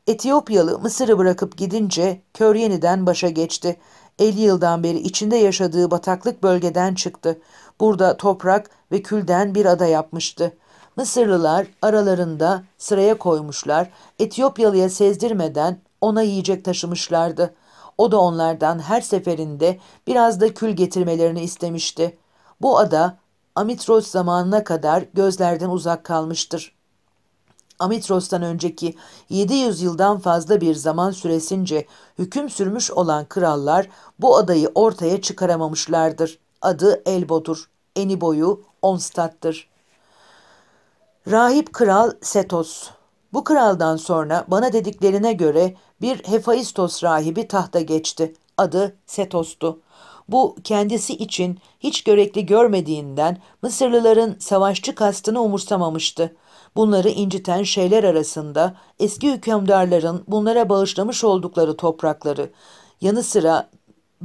Speaker 1: Etiyopyalı Mısır'ı bırakıp gidince kör yeniden başa geçti. 50 yıldan beri içinde yaşadığı bataklık bölgeden çıktı. Burada toprak ve külden bir ada yapmıştı. Mısırlılar aralarında sıraya koymuşlar, Etiyopyalıya sezdirmeden ona yiyecek taşımışlardı. O da onlardan her seferinde biraz da kül getirmelerini istemişti. Bu ada Amitros zamanına kadar gözlerden uzak kalmıştır. Amitros'tan önceki 700 yıldan fazla bir zaman süresince hüküm sürmüş olan krallar bu adayı ortaya çıkaramamışlardır. Adı Elbo'dur, eni boyu Onstad'tır. Rahip Kral Setos Bu kraldan sonra bana dediklerine göre bir Hefaistos rahibi tahta geçti. Adı Setos'tu. Bu kendisi için hiç görekli görmediğinden Mısırlıların savaşçı kastını umursamamıştı. Bunları inciten şeyler arasında eski hükümdarların bunlara bağışlamış oldukları toprakları, yanı sıra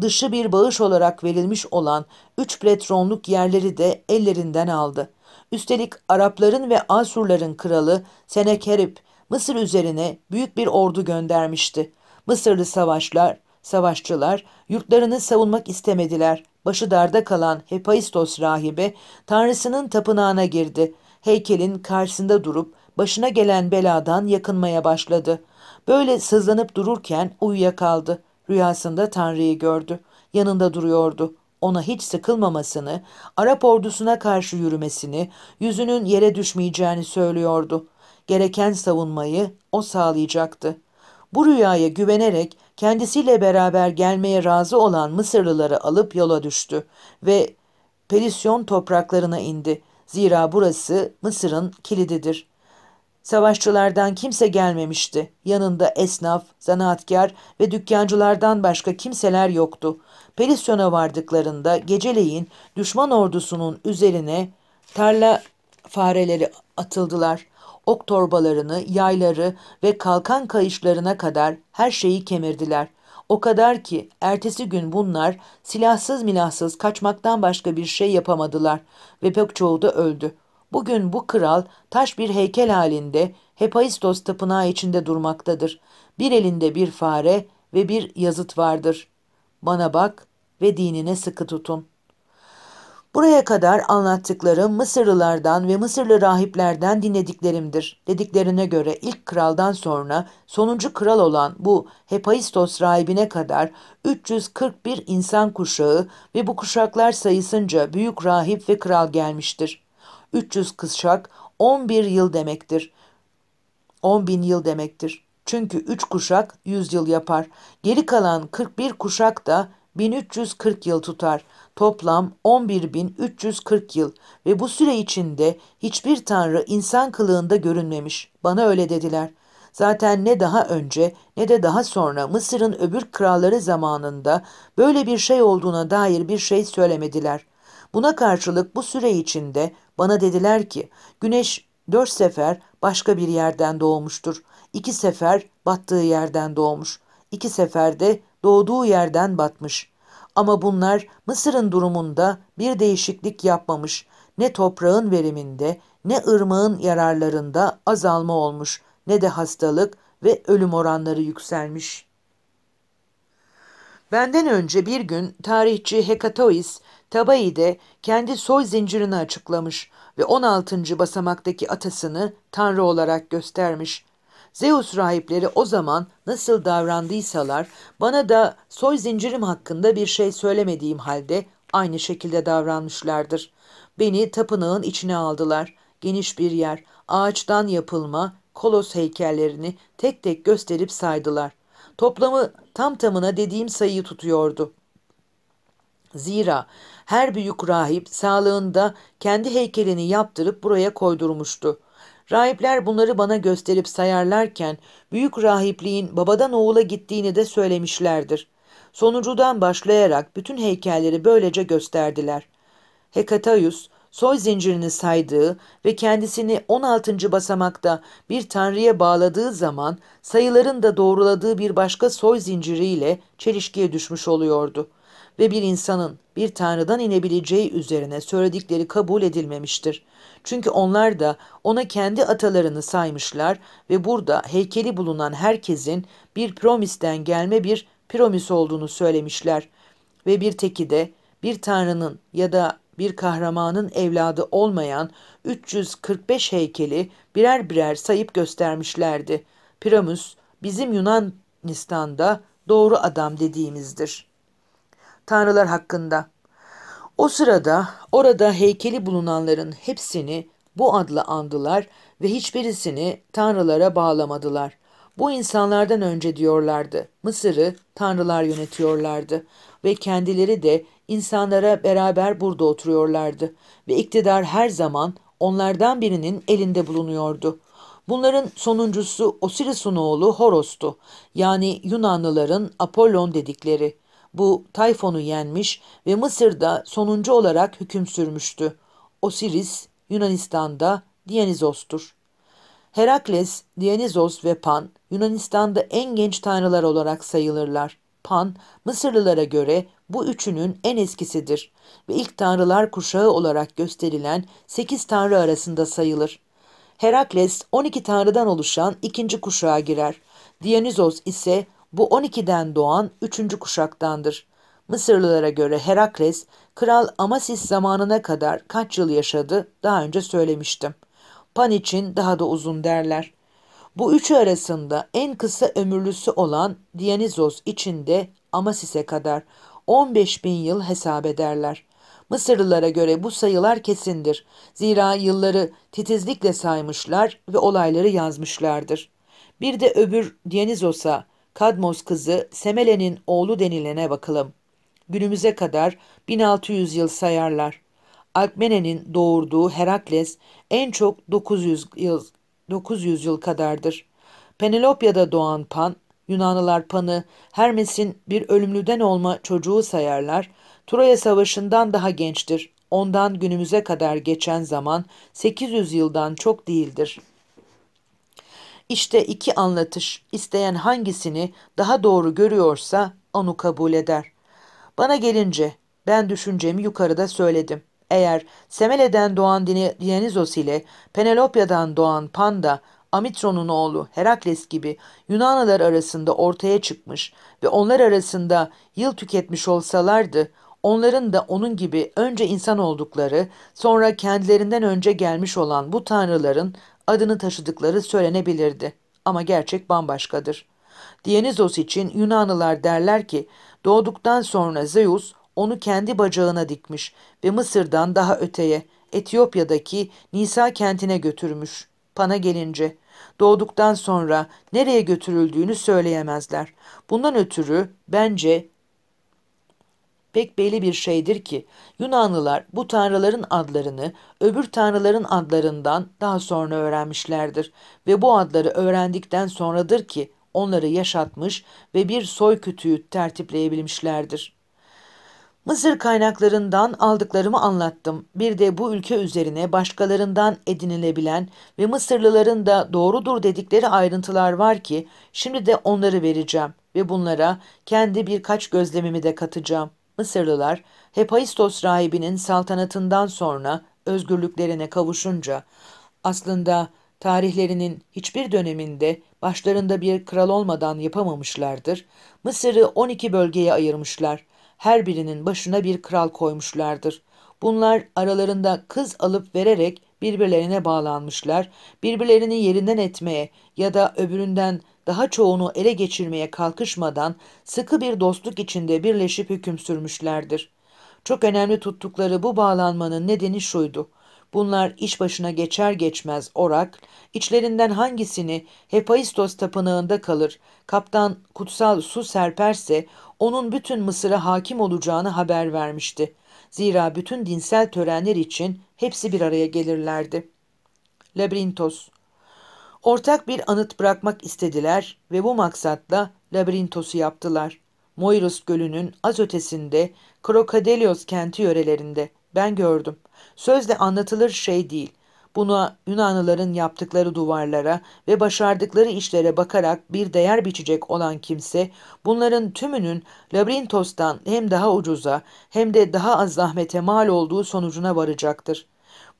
Speaker 1: dışı bir bağış olarak verilmiş olan üç platronluk yerleri de ellerinden aldı. Üstelik Arapların ve Asurların kralı Senekerip Mısır üzerine büyük bir ordu göndermişti. Mısırlı savaşlar, savaşçılar yurtlarını savunmak istemediler. Başı darda kalan Hepaistos rahibe tanrısının tapınağına girdi heykelin karşısında durup başına gelen beladan yakınmaya başladı. Böyle sızlanıp dururken uyuyakaldı. Rüyasında Tanrı'yı gördü. Yanında duruyordu. Ona hiç sıkılmamasını, Arap ordusuna karşı yürümesini, yüzünün yere düşmeyeceğini söylüyordu. Gereken savunmayı o sağlayacaktı. Bu rüyaya güvenerek kendisiyle beraber gelmeye razı olan Mısırlıları alıp yola düştü ve Pelisyon topraklarına indi. Zira burası Mısır'ın kilididir. Savaşçılardan kimse gelmemişti. Yanında esnaf, zanaatkar ve dükkancılardan başka kimseler yoktu. Pelisyon'a vardıklarında geceleyin düşman ordusunun üzerine tarla fareleri atıldılar. Ok torbalarını, yayları ve kalkan kayışlarına kadar her şeyi kemirdiler.'' O kadar ki ertesi gün bunlar silahsız milahsız kaçmaktan başka bir şey yapamadılar ve pek çoğu da öldü. Bugün bu kral taş bir heykel halinde Hepaistos tapınağı içinde durmaktadır. Bir elinde bir fare ve bir yazıt vardır. Bana bak ve dinine sıkı tutun. Buraya kadar anlattıklarım Mısırlılardan ve Mısırlı rahiplerden dinlediklerimdir. Dediklerine göre ilk kraldan sonra sonuncu kral olan bu Hepaistos rahibine kadar 341 insan kuşağı ve bu kuşaklar sayısınca büyük rahip ve kral gelmiştir. 300 kuşak 11 yıl demektir. 10 bin yıl demektir. Çünkü 3 kuşak 100 yıl yapar. Geri kalan 41 kuşak da 1340 yıl tutar toplam 11.340 yıl ve bu süre içinde hiçbir tanrı insan kılığında görünmemiş. Bana öyle dediler. Zaten ne daha önce ne de daha sonra Mısır'ın öbür kralları zamanında böyle bir şey olduğuna dair bir şey söylemediler. Buna karşılık bu süre içinde bana dediler ki güneş dört sefer başka bir yerden doğmuştur. İki sefer battığı yerden doğmuş. İki sefer de doğduğu yerden batmış.'' Ama bunlar Mısır'ın durumunda bir değişiklik yapmamış, ne toprağın veriminde ne ırmağın yararlarında azalma olmuş ne de hastalık ve ölüm oranları yükselmiş. Benden önce bir gün tarihçi Hekatois Tabai kendi soy zincirini açıklamış ve 16. basamaktaki atasını tanrı olarak göstermiş. Zeus rahipleri o zaman nasıl davrandıysalar bana da soy zincirim hakkında bir şey söylemediğim halde aynı şekilde davranmışlardır. Beni tapınağın içine aldılar. Geniş bir yer, ağaçtan yapılma, kolos heykellerini tek tek gösterip saydılar. Toplamı tam tamına dediğim sayıyı tutuyordu. Zira her büyük rahip sağlığında kendi heykelini yaptırıp buraya koydurmuştu.'' Rahipler bunları bana gösterip sayarlarken büyük rahipliğin babadan oğula gittiğini de söylemişlerdir. Sonucudan başlayarak bütün heykelleri böylece gösterdiler. Hekatayus soy zincirini saydığı ve kendisini 16. basamakta bir tanrıya bağladığı zaman sayıların da doğruladığı bir başka soy zinciriyle çelişkiye düşmüş oluyordu.'' ve bir insanın bir tanrıdan inebileceği üzerine söyledikleri kabul edilmemiştir. Çünkü onlar da ona kendi atalarını saymışlar ve burada heykeli bulunan herkesin bir promisten gelme bir promis olduğunu söylemişler. Ve bir teki de bir tanrının ya da bir kahramanın evladı olmayan 345 heykeli birer birer sayıp göstermişlerdi. Piramus bizim Yunanistan'da doğru adam dediğimizdir.'' tanrılar hakkında. O sırada orada heykeli bulunanların hepsini bu adla andılar ve hiçbirisini tanrılara bağlamadılar. Bu insanlardan önce diyorlardı. Mısır'ı tanrılar yönetiyorlardı ve kendileri de insanlara beraber burada oturuyorlardı ve iktidar her zaman onlardan birinin elinde bulunuyordu. Bunların sonuncusu Osiris'un oğlu Horos'tu. Yani Yunanlıların Apollon dedikleri bu Tayfon'u yenmiş ve Mısır'da sonuncu olarak hüküm sürmüştü. Osiris Yunanistan'da Dionizos'tur. Herakles, Dionysos ve Pan Yunanistan'da en genç tanrılar olarak sayılırlar. Pan, Mısırlılara göre bu üçünün en eskisidir ve ilk tanrılar kuşağı olarak gösterilen sekiz tanrı arasında sayılır. Herakles 12 tanrıdan oluşan ikinci kuşağa girer. Dionysos ise bu 12'den doğan 3. kuşaktandır. Mısırlılara göre Herakles, Kral Amasis zamanına kadar kaç yıl yaşadı daha önce söylemiştim. Pan için daha da uzun derler. Bu üçü arasında en kısa ömürlüsü olan Dionysos için de Amasis'e kadar 15 bin yıl hesap ederler. Mısırlılara göre bu sayılar kesindir. Zira yılları titizlikle saymışlar ve olayları yazmışlardır. Bir de öbür Dionysos'a Kadmos kızı Semele'nin oğlu denilene bakalım. Günümüze kadar 1600 yıl sayarlar. Alkmene'nin doğurduğu Herakles en çok 900 yıl 900 yıl kadardır. Penelopya'da doğan Pan, Yunanlılar Pan'ı Hermes'in bir ölümlüden olma çocuğu sayarlar. Troya Savaşı'ndan daha gençtir. Ondan günümüze kadar geçen zaman 800 yıldan çok değildir.'' İşte iki anlatış. isteyen hangisini daha doğru görüyorsa onu kabul eder. Bana gelince ben düşüncemi yukarıda söyledim. Eğer Semele'den doğan Dionysos ile Penelopya'dan doğan Panda, Amitron'un oğlu Herakles gibi Yunanlılar arasında ortaya çıkmış ve onlar arasında yıl tüketmiş olsalardı, onların da onun gibi önce insan oldukları, sonra kendilerinden önce gelmiş olan bu tanrıların adını taşıdıkları söylenebilirdi. Ama gerçek bambaşkadır. Dionysos için Yunanlılar derler ki doğduktan sonra Zeus onu kendi bacağına dikmiş ve Mısır'dan daha öteye Etiyopya'daki Nisa kentine götürmüş. Pan'a gelince doğduktan sonra nereye götürüldüğünü söyleyemezler. Bundan ötürü bence pek belli bir şeydir ki Yunanlılar bu tanrıların adlarını öbür tanrıların adlarından daha sonra öğrenmişlerdir ve bu adları öğrendikten sonradır ki onları yaşatmış ve bir soy kütüğü tertipleyebilmişlerdir. Mısır kaynaklarından aldıklarımı anlattım. Bir de bu ülke üzerine başkalarından edinilebilen ve Mısırlıların da doğrudur dedikleri ayrıntılar var ki şimdi de onları vereceğim ve bunlara kendi birkaç gözlemimi de katacağım.'' Mısırlılar Hephaistos rahibinin saltanatından sonra özgürlüklerine kavuşunca aslında tarihlerinin hiçbir döneminde başlarında bir kral olmadan yapamamışlardır. Mısır'ı 12 bölgeye ayırmışlar. Her birinin başına bir kral koymuşlardır. Bunlar aralarında kız alıp vererek birbirlerine bağlanmışlar, birbirlerini yerinden etmeye ya da öbüründen daha çoğunu ele geçirmeye kalkışmadan sıkı bir dostluk içinde birleşip hüküm sürmüşlerdir. Çok önemli tuttukları bu bağlanmanın nedeni şuydu. Bunlar iş başına geçer geçmez orak, içlerinden hangisini Hephaistos tapınağında kalır, kaptan kutsal su serperse onun bütün Mısır'a hakim olacağını haber vermişti. Zira bütün dinsel törenler için hepsi bir araya gelirlerdi. Labrintos Ortak bir anıt bırakmak istediler ve bu maksatla labirintosu yaptılar. Moirus Gölü'nün az ötesinde Krokadelios kenti yörelerinde ben gördüm. Sözle anlatılır şey değil. Buna Yunanlıların yaptıkları duvarlara ve başardıkları işlere bakarak bir değer biçecek olan kimse, bunların tümünün labirintostan hem daha ucuza hem de daha az zahmete mal olduğu sonucuna varacaktır.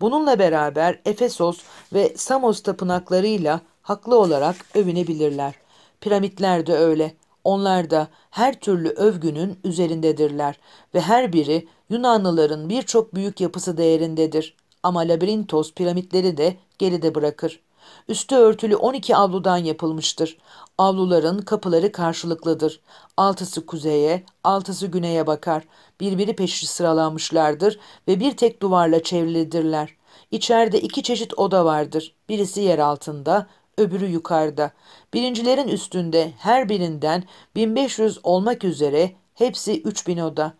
Speaker 1: Bununla beraber Efesos ve Samos tapınaklarıyla haklı olarak övünebilirler. Piramitler de öyle. Onlar da her türlü övgünün üzerindedirler ve her biri Yunanlıların birçok büyük yapısı değerindedir. Ama Labirintos piramitleri de geride bırakır. Üstü örtülü 12 avludan yapılmıştır. Avluların kapıları karşılıklıdır. Altısı kuzeye, altısı güneye bakar. Birbiri peşi sıralanmışlardır ve bir tek duvarla çevrilidirler. İçeride iki çeşit oda vardır. Birisi yer altında, öbürü yukarıda. Birincilerin üstünde her birinden 1500 olmak üzere hepsi 3000 oda.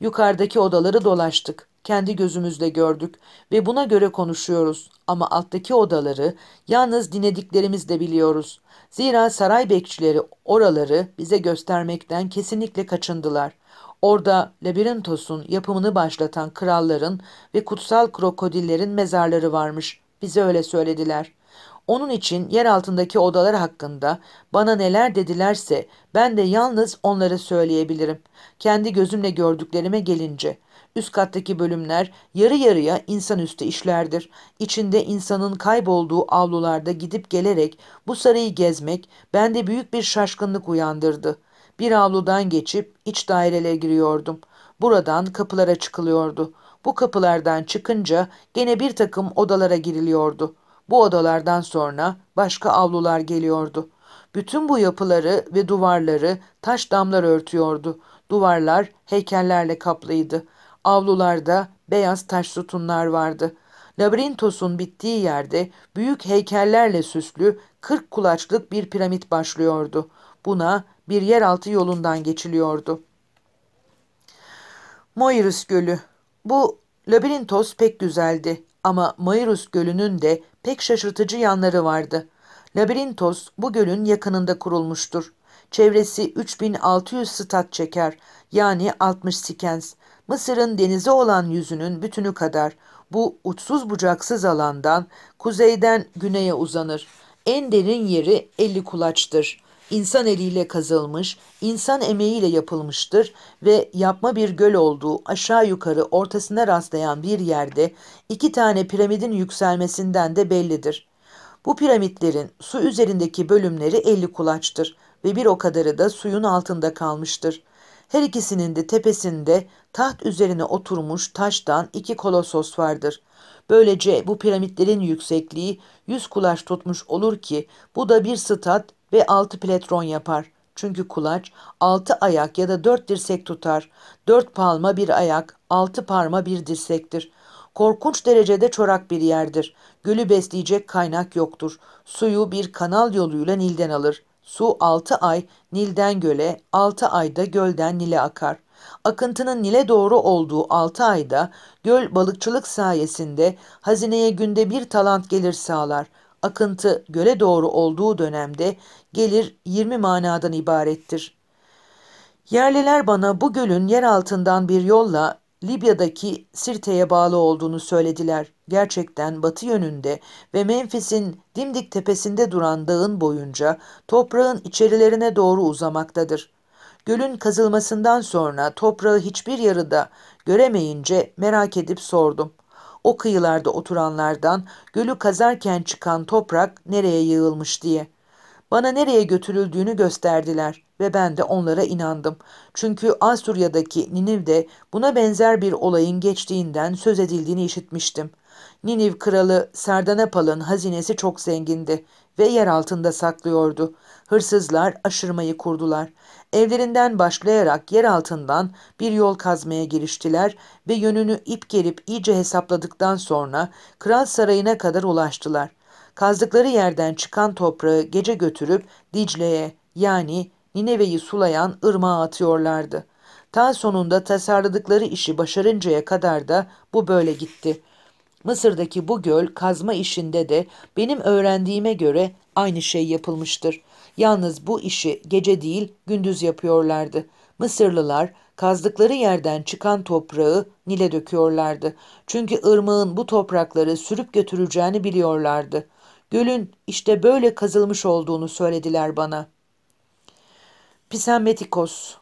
Speaker 1: Yukarıdaki odaları dolaştık kendi gözümüzle gördük ve buna göre konuşuyoruz ama alttaki odaları yalnız dinlediklerimizle biliyoruz. Zira saray bekçileri oraları bize göstermekten kesinlikle kaçındılar. Orada labirentos'un yapımını başlatan kralların ve kutsal krokodillerin mezarları varmış. Bize öyle söylediler. Onun için yer altındaki odalar hakkında bana neler dedilerse ben de yalnız onları söyleyebilirim. Kendi gözümle gördüklerime gelince Üst kattaki bölümler yarı yarıya insanüstü işlerdir. İçinde insanın kaybolduğu avlularda gidip gelerek bu sarayı gezmek bende büyük bir şaşkınlık uyandırdı. Bir avludan geçip iç dairelere giriyordum. Buradan kapılara çıkılıyordu. Bu kapılardan çıkınca gene bir takım odalara giriliyordu. Bu odalardan sonra başka avlular geliyordu. Bütün bu yapıları ve duvarları taş damlar örtüyordu. Duvarlar heykellerle kaplıydı. Avlularda beyaz taş sütunlar vardı. Labirintosun bittiği yerde büyük heykellerle süslü 40 kulaçlık bir piramit başlıyordu. Buna bir yeraltı yolundan geçiliyordu. Moirus Gölü Bu labirintos pek güzeldi ama Moirus Gölü'nün de pek şaşırtıcı yanları vardı. Labirintos bu gölün yakınında kurulmuştur. Çevresi 3600 stat çeker yani 60 sikens. Mısır'ın denize olan yüzünün bütünü kadar bu uçsuz bucaksız alandan kuzeyden güneye uzanır. En derin yeri elli kulaçtır. İnsan eliyle kazılmış, insan emeğiyle yapılmıştır ve yapma bir göl olduğu aşağı yukarı ortasına rastlayan bir yerde iki tane piramidin yükselmesinden de bellidir. Bu piramitlerin su üzerindeki bölümleri elli kulaçtır ve bir o kadarı da suyun altında kalmıştır. Her ikisinin de tepesinde Taht üzerine oturmuş taştan iki kolosos vardır. Böylece bu piramitlerin yüksekliği yüz kulaç tutmuş olur ki bu da bir stat ve altı pletron yapar. Çünkü kulaç altı ayak ya da dört dirsek tutar. Dört palma bir ayak, altı parma bir dirsektir. Korkunç derecede çorak bir yerdir. Gölü besleyecek kaynak yoktur. Suyu bir kanal yoluyla Nil'den alır. Su altı ay Nil'den göle, altı ayda gölden Nil'e akar akıntının Nil'e doğru olduğu 6 ayda göl balıkçılık sayesinde hazineye günde bir talant gelir sağlar. Akıntı göle doğru olduğu dönemde gelir 20 manadan ibarettir. Yerliler bana bu gölün yer altından bir yolla Libya'daki Sirte'ye bağlı olduğunu söylediler. Gerçekten batı yönünde ve Memphis'in dimdik tepesinde duran dağın boyunca toprağın içerilerine doğru uzamaktadır. Gölün kazılmasından sonra toprağı hiçbir yarıda göremeyince merak edip sordum. O kıyılarda oturanlardan gölü kazarken çıkan toprak nereye yığılmış diye. Bana nereye götürüldüğünü gösterdiler ve ben de onlara inandım. Çünkü Asurya'daki Niniv'de buna benzer bir olayın geçtiğinden söz edildiğini işitmiştim. Niniv kralı Sardanapal'ın hazinesi çok zengindi ve yer altında saklıyordu. Hırsızlar aşırmayı kurdular. Evlerinden başlayarak yer altından bir yol kazmaya giriştiler ve yönünü ip gerip iyice hesapladıktan sonra kral sarayına kadar ulaştılar. Kazdıkları yerden çıkan toprağı gece götürüp Dicle'ye yani Nineve'yi sulayan ırmağa atıyorlardı. Ta sonunda tasarladıkları işi başarıncaya kadar da bu böyle gitti.'' Mısır'daki bu göl kazma işinde de benim öğrendiğime göre aynı şey yapılmıştır. Yalnız bu işi gece değil gündüz yapıyorlardı. Mısırlılar kazdıkları yerden çıkan toprağı Nil'e döküyorlardı. Çünkü ırmağın bu toprakları sürüp götüreceğini biliyorlardı. Gölün işte böyle kazılmış olduğunu söylediler bana. Pisametikos.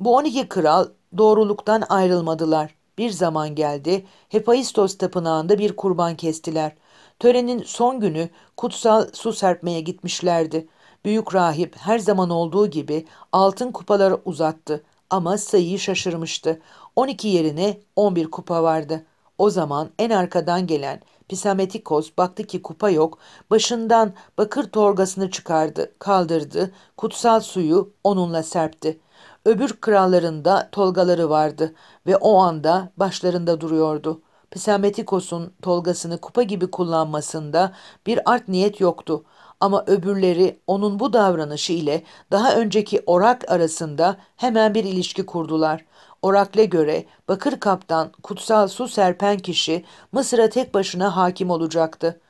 Speaker 1: Bu on iki kral doğruluktan ayrılmadılar. Bir zaman geldi, Hephaistos tapınağında bir kurban kestiler. Törenin son günü kutsal su serpmeye gitmişlerdi. Büyük rahip her zaman olduğu gibi altın kupaları uzattı ama sayıyı şaşırmıştı. 12 yerine 11 kupa vardı. O zaman en arkadan gelen Pisametikos baktı ki kupa yok, başından bakır torgasını çıkardı, kaldırdı, kutsal suyu onunla serpti. Öbür kralların da tolgaları vardı ve o anda başlarında duruyordu. Pisametikos'un tolgasını kupa gibi kullanmasında bir art niyet yoktu ama öbürleri onun bu davranışı ile daha önceki orak arasında hemen bir ilişki kurdular. Orakle göre Bakır Kaptan kutsal su serpen kişi Mısır'a tek başına hakim olacaktı.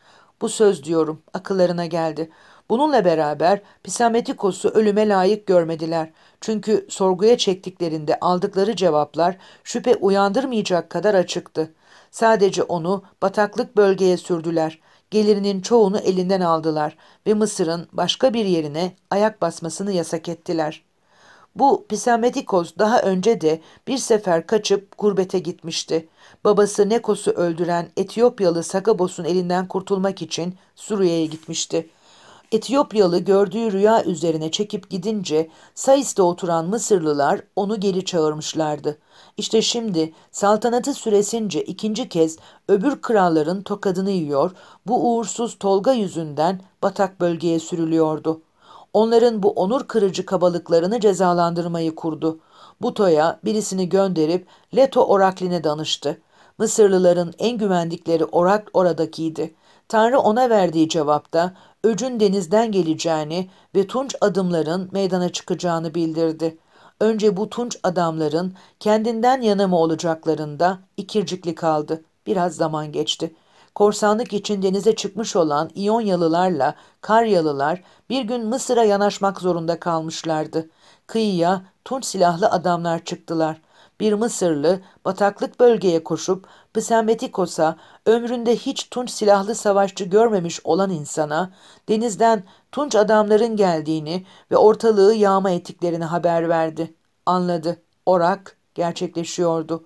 Speaker 1: Bu söz diyorum akıllarına geldi. Bununla beraber Pisametikos'u ölüme layık görmediler. Çünkü sorguya çektiklerinde aldıkları cevaplar şüphe uyandırmayacak kadar açıktı. Sadece onu bataklık bölgeye sürdüler. Gelirinin çoğunu elinden aldılar ve Mısır'ın başka bir yerine ayak basmasını yasak ettiler. Bu Pisametikos daha önce de bir sefer kaçıp gurbete gitmişti. Babası Nekos'u öldüren Etiyopyalı Sakabos'un elinden kurtulmak için Suriye'ye gitmişti. Etiyopyalı gördüğü rüya üzerine çekip gidince Sais'te oturan Mısırlılar onu geri çağırmışlardı. İşte şimdi saltanatı süresince ikinci kez öbür kralların tokadını yiyor, bu uğursuz Tolga yüzünden batak bölgeye sürülüyordu. Onların bu onur kırıcı kabalıklarını cezalandırmayı kurdu. Buto'ya birisini gönderip Leto Orakli'ne danıştı. Mısırlıların en güvendikleri Orak oradakiydi. Tanrı ona verdiği cevapta öcün denizden geleceğini ve tunç adımların meydana çıkacağını bildirdi. Önce bu tunç adamların kendinden yana mı olacaklarında ikircikli kaldı. Biraz zaman geçti. Korsanlık için denize çıkmış olan İyonyalılarla Karyalılar bir gün Mısır'a yanaşmak zorunda kalmışlardı. Kıyıya tunç silahlı adamlar çıktılar. Bir Mısırlı bataklık bölgeye koşup Psammetikos'a ömründe hiç Tunç silahlı savaşçı görmemiş olan insana denizden Tunç adamların geldiğini ve ortalığı yağma ettiklerini haber verdi. Anladı. Orak gerçekleşiyordu.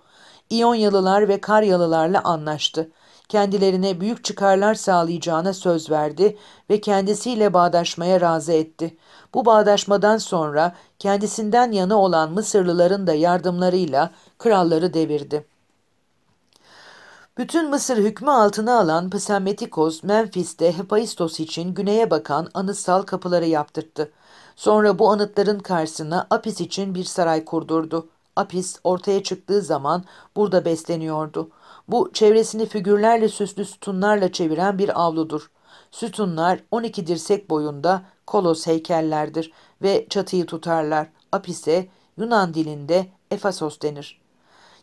Speaker 1: İyonyalılar ve Karyalılarla anlaştı kendilerine büyük çıkarlar sağlayacağına söz verdi ve kendisiyle bağdaşmaya razı etti. Bu bağdaşmadan sonra kendisinden yana olan Mısırlıların da yardımlarıyla kralları devirdi. Bütün Mısır hükmü altına alan Psammetikos, Memphis'te Hephaistos için güneye bakan anıtsal kapıları yaptırttı. Sonra bu anıtların karşısına Apis için bir saray kurdurdu. Apis ortaya çıktığı zaman burada besleniyordu. Bu çevresini figürlerle süslü sütunlarla çeviren bir avludur. Sütunlar 12 dirsek boyunda kolos heykellerdir ve çatıyı tutarlar. Apise Yunan dilinde Efasos denir.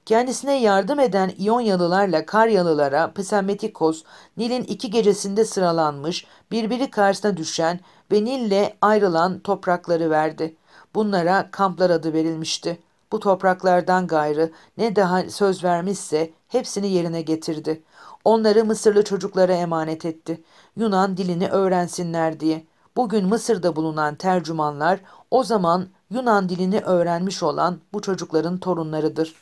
Speaker 1: Kendisine yardım eden İonyalılarla Karyalılara Pisametikos Nil'in iki gecesinde sıralanmış, birbiri karşısına düşen ve Nil'le ayrılan toprakları verdi. Bunlara kamplar adı verilmişti bu topraklardan gayrı ne daha söz vermişse hepsini yerine getirdi. Onları Mısırlı çocuklara emanet etti. Yunan dilini öğrensinler diye. Bugün Mısır'da bulunan tercümanlar o zaman Yunan dilini öğrenmiş olan bu çocukların torunlarıdır.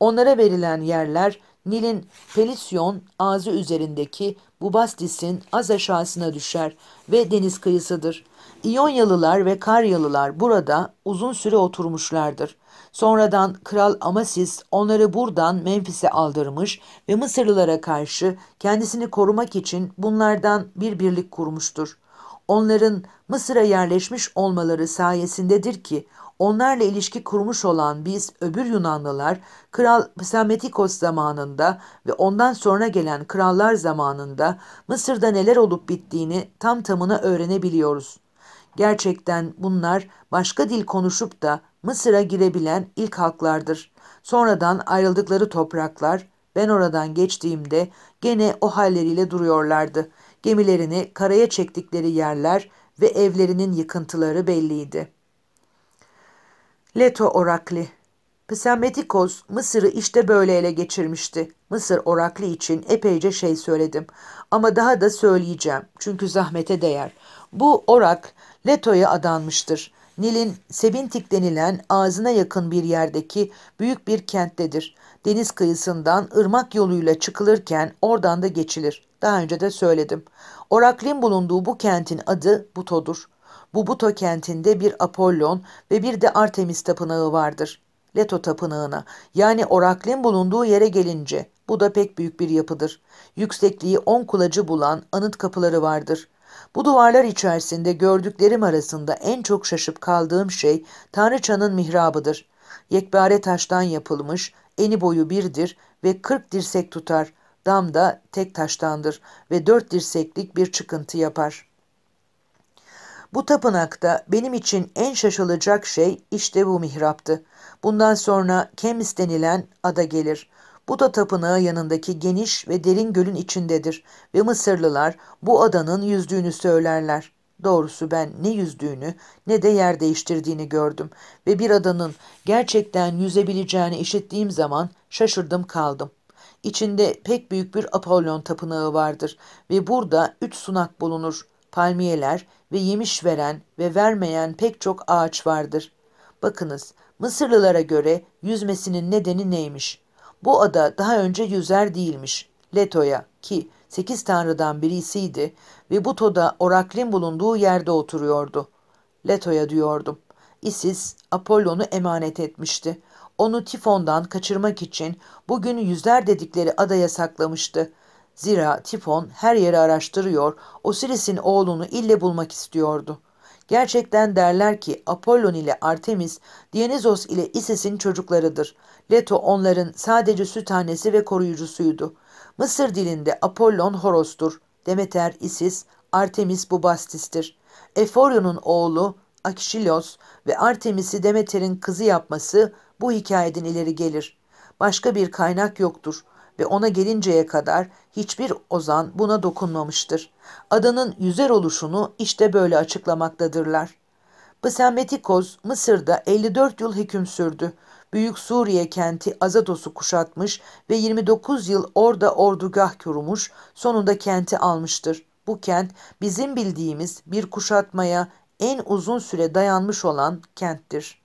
Speaker 1: Onlara verilen yerler Nil'in Pelisyon ağzı üzerindeki Bubastis'in az aşağısına düşer ve deniz kıyısıdır. İyonyalılar ve Karyalılar burada uzun süre oturmuşlardır. Sonradan Kral Amasis onları buradan Memfis'e aldırmış ve Mısırlılara karşı kendisini korumak için bunlardan bir birlik kurmuştur. Onların Mısır'a yerleşmiş olmaları sayesindedir ki onlarla ilişki kurmuş olan biz öbür Yunanlılar Kral Psametikos zamanında ve ondan sonra gelen krallar zamanında Mısır'da neler olup bittiğini tam tamına öğrenebiliyoruz. Gerçekten bunlar başka dil konuşup da Mısır'a girebilen ilk halklardır. Sonradan ayrıldıkları topraklar ben oradan geçtiğimde gene o halleriyle duruyorlardı. Gemilerini karaya çektikleri yerler ve evlerinin yıkıntıları belliydi. Leto Orakli Psammetikos Mısır'ı işte böyle ele geçirmişti. Mısır oraklı için epeyce şey söyledim. Ama daha da söyleyeceğim çünkü zahmete değer. Bu orak Leto'ya adanmıştır. Nil'in Sebintik denilen ağzına yakın bir yerdeki büyük bir kenttedir. Deniz kıyısından ırmak yoluyla çıkılırken oradan da geçilir. Daha önce de söyledim. Oraklin bulunduğu bu kentin adı Buto'dur. Bu Buto kentinde bir Apollon ve bir de Artemis tapınağı vardır. Leto tapınağına yani Oraklin bulunduğu yere gelince bu da pek büyük bir yapıdır. Yüksekliği on kulacı bulan anıt kapıları vardır.'' Bu duvarlar içerisinde gördüklerim arasında en çok şaşıp kaldığım şey Tanrıçanın mihrabıdır. Yekbare taştan yapılmış, eni boyu birdir ve kırk dirsek tutar. Dam da tek taştandır ve dört dirseklik bir çıkıntı yapar.'' Bu tapınakta benim için en şaşılacak şey işte bu mihraptı. Bundan sonra Kemis denilen ada gelir. Bu da tapınağı yanındaki geniş ve derin gölün içindedir ve Mısırlılar bu adanın yüzdüğünü söylerler. Doğrusu ben ne yüzdüğünü ne de yer değiştirdiğini gördüm ve bir adanın gerçekten yüzebileceğini işittiğim zaman şaşırdım kaldım. İçinde pek büyük bir Apollon tapınağı vardır ve burada üç sunak bulunur, palmiyeler ve yemiş veren ve vermeyen pek çok ağaç vardır. Bakınız Mısırlılara göre yüzmesinin nedeni neymiş? Bu ada daha önce yüzer değilmiş. Leto'ya ki sekiz tanrıdan birisiydi ve bu toda Oraklin bulunduğu yerde oturuyordu. Leto'ya diyordum. Isis Apollon'u emanet etmişti. Onu Tifon'dan kaçırmak için bugün yüzler dedikleri adaya saklamıştı. Zira Tifon her yeri araştırıyor, Osiris'in oğlunu ille bulmak istiyordu.'' Gerçekten derler ki Apollon ile Artemis, Dionysos ile Isis'in çocuklarıdır. Leto onların sadece süt annesi ve koruyucusuydu. Mısır dilinde Apollon Horos'tur. Demeter Isis, Artemis Bubastis'tir. Eforion'un oğlu Akşilos ve Artemis'i Demeter'in kızı yapması bu hikayeden ileri gelir. Başka bir kaynak yoktur ve ona gelinceye kadar hiçbir ozan buna dokunmamıştır. Adanın yüzer oluşunu işte böyle açıklamaktadırlar. Bısemmetikoz Mısır'da 54 yıl hüküm sürdü. Büyük Suriye kenti Azados'u kuşatmış ve 29 yıl orada ordugah kurmuş, sonunda kenti almıştır. Bu kent bizim bildiğimiz bir kuşatmaya en uzun süre dayanmış olan kenttir.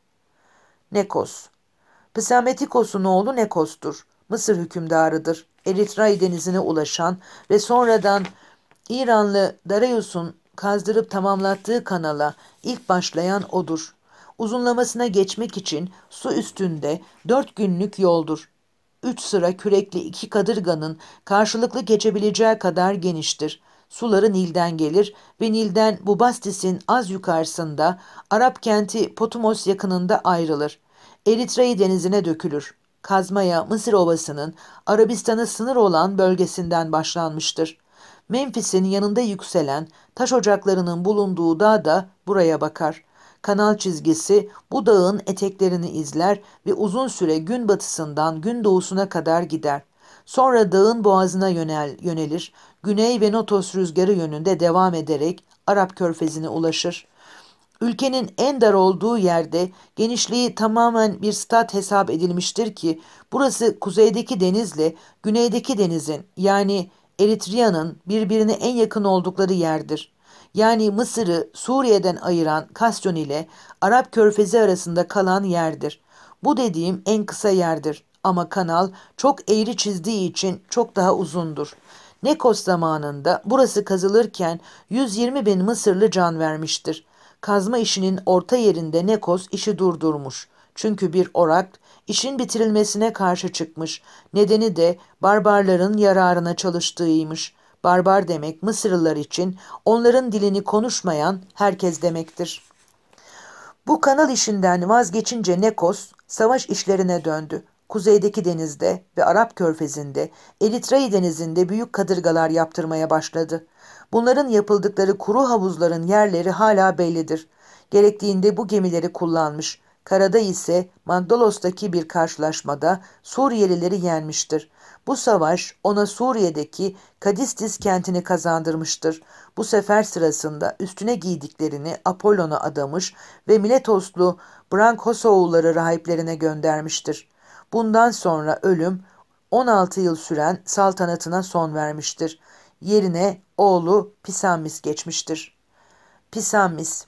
Speaker 1: Nekos Psametikos'un oğlu Nekos'tur. Mısır hükümdarıdır. Eritrea denizine ulaşan ve sonradan İranlı Darius'un kazdırıp tamamlattığı kanala ilk başlayan odur. Uzunlamasına geçmek için su üstünde dört günlük yoldur. Üç sıra kürekli iki kadırganın karşılıklı geçebileceği kadar geniştir. Suları Nil'den gelir ve Nil'den Bubastis'in az yukarısında Arap kenti Potumos yakınında ayrılır. Eritreyi denizine dökülür kazmaya Mısır Ovası'nın Arabistan'a sınır olan bölgesinden başlanmıştır. Memphis'in yanında yükselen taş ocaklarının bulunduğu dağ da buraya bakar. Kanal çizgisi bu dağın eteklerini izler ve uzun süre gün batısından gün doğusuna kadar gider. Sonra dağın boğazına yönel, yönelir, güney ve notos rüzgarı yönünde devam ederek Arap körfezine ulaşır. Ülkenin en dar olduğu yerde genişliği tamamen bir stat hesap edilmiştir ki burası kuzeydeki denizle güneydeki denizin yani Eritriyanın birbirine en yakın oldukları yerdir. Yani Mısır'ı Suriye'den ayıran Kasyon ile Arap Körfezi arasında kalan yerdir. Bu dediğim en kısa yerdir ama kanal çok eğri çizdiği için çok daha uzundur. Nekos zamanında burası kazılırken 120 bin Mısırlı can vermiştir. Kazma işinin orta yerinde Nekos işi durdurmuş. Çünkü bir orak işin bitirilmesine karşı çıkmış. Nedeni de barbarların yararına çalıştığıymış. Barbar demek Mısırlılar için onların dilini konuşmayan herkes demektir. Bu kanal işinden vazgeçince Nekos savaş işlerine döndü. Kuzeydeki denizde ve Arap körfezinde, Elitreyi denizinde büyük kadırgalar yaptırmaya başladı. Bunların yapıldıkları kuru havuzların yerleri hala bellidir. Gerektiğinde bu gemileri kullanmış. Karada ise Magdalos'taki bir karşılaşmada Suriyelileri yenmiştir. Bu savaş ona Suriye'deki Kadistis kentini kazandırmıştır. Bu sefer sırasında üstüne giydiklerini Apollon'a adamış ve Miletoslu Brankosoğulları rahiplerine göndermiştir. Bundan sonra ölüm 16 yıl süren saltanatına son vermiştir yerine oğlu Pisamis geçmiştir. Pisamis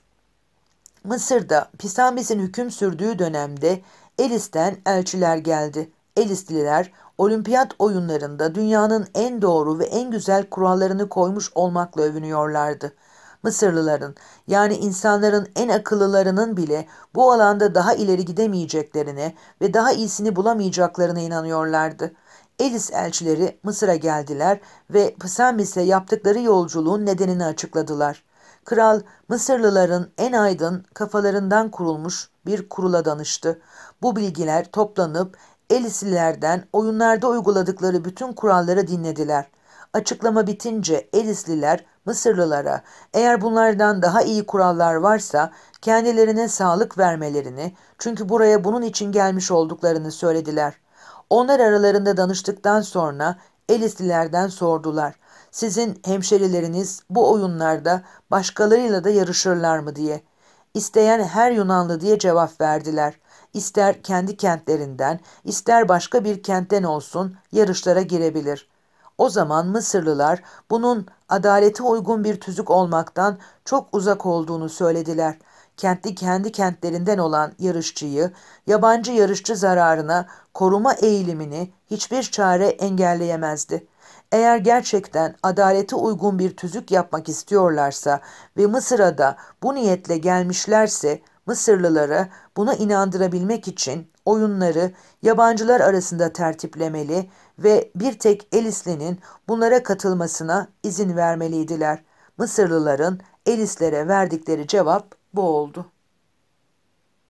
Speaker 1: Mısır'da Pisamis'in hüküm sürdüğü dönemde Elis'ten elçiler geldi. Elisliler olimpiyat oyunlarında dünyanın en doğru ve en güzel kurallarını koymuş olmakla övünüyorlardı. Mısırlıların yani insanların en akıllılarının bile bu alanda daha ileri gidemeyeceklerine ve daha iyisini bulamayacaklarına inanıyorlardı.'' Elis elçileri Mısır'a geldiler ve Psamis'e yaptıkları yolculuğun nedenini açıkladılar. Kral Mısırlıların en aydın kafalarından kurulmuş bir kurula danıştı. Bu bilgiler toplanıp Elislilerden oyunlarda uyguladıkları bütün kuralları dinlediler. Açıklama bitince Elisliler Mısırlılara eğer bunlardan daha iyi kurallar varsa kendilerine sağlık vermelerini çünkü buraya bunun için gelmiş olduklarını söylediler.'' Onlar aralarında danıştıktan sonra Elislilerden sordular. Sizin hemşerileriniz bu oyunlarda başkalarıyla da yarışırlar mı diye. İsteyen her Yunanlı diye cevap verdiler. İster kendi kentlerinden, ister başka bir kentten olsun yarışlara girebilir. O zaman Mısırlılar bunun adalete uygun bir tüzük olmaktan çok uzak olduğunu söylediler kentli kendi kentlerinden olan yarışçıyı, yabancı yarışçı zararına koruma eğilimini hiçbir çare engelleyemezdi. Eğer gerçekten adalete uygun bir tüzük yapmak istiyorlarsa ve Mısır'a da bu niyetle gelmişlerse Mısırlılara buna inandırabilmek için oyunları yabancılar arasında tertiplemeli ve bir tek Elisli'nin bunlara katılmasına izin vermeliydiler. Mısırlıların Elislere verdikleri cevap bu oldu.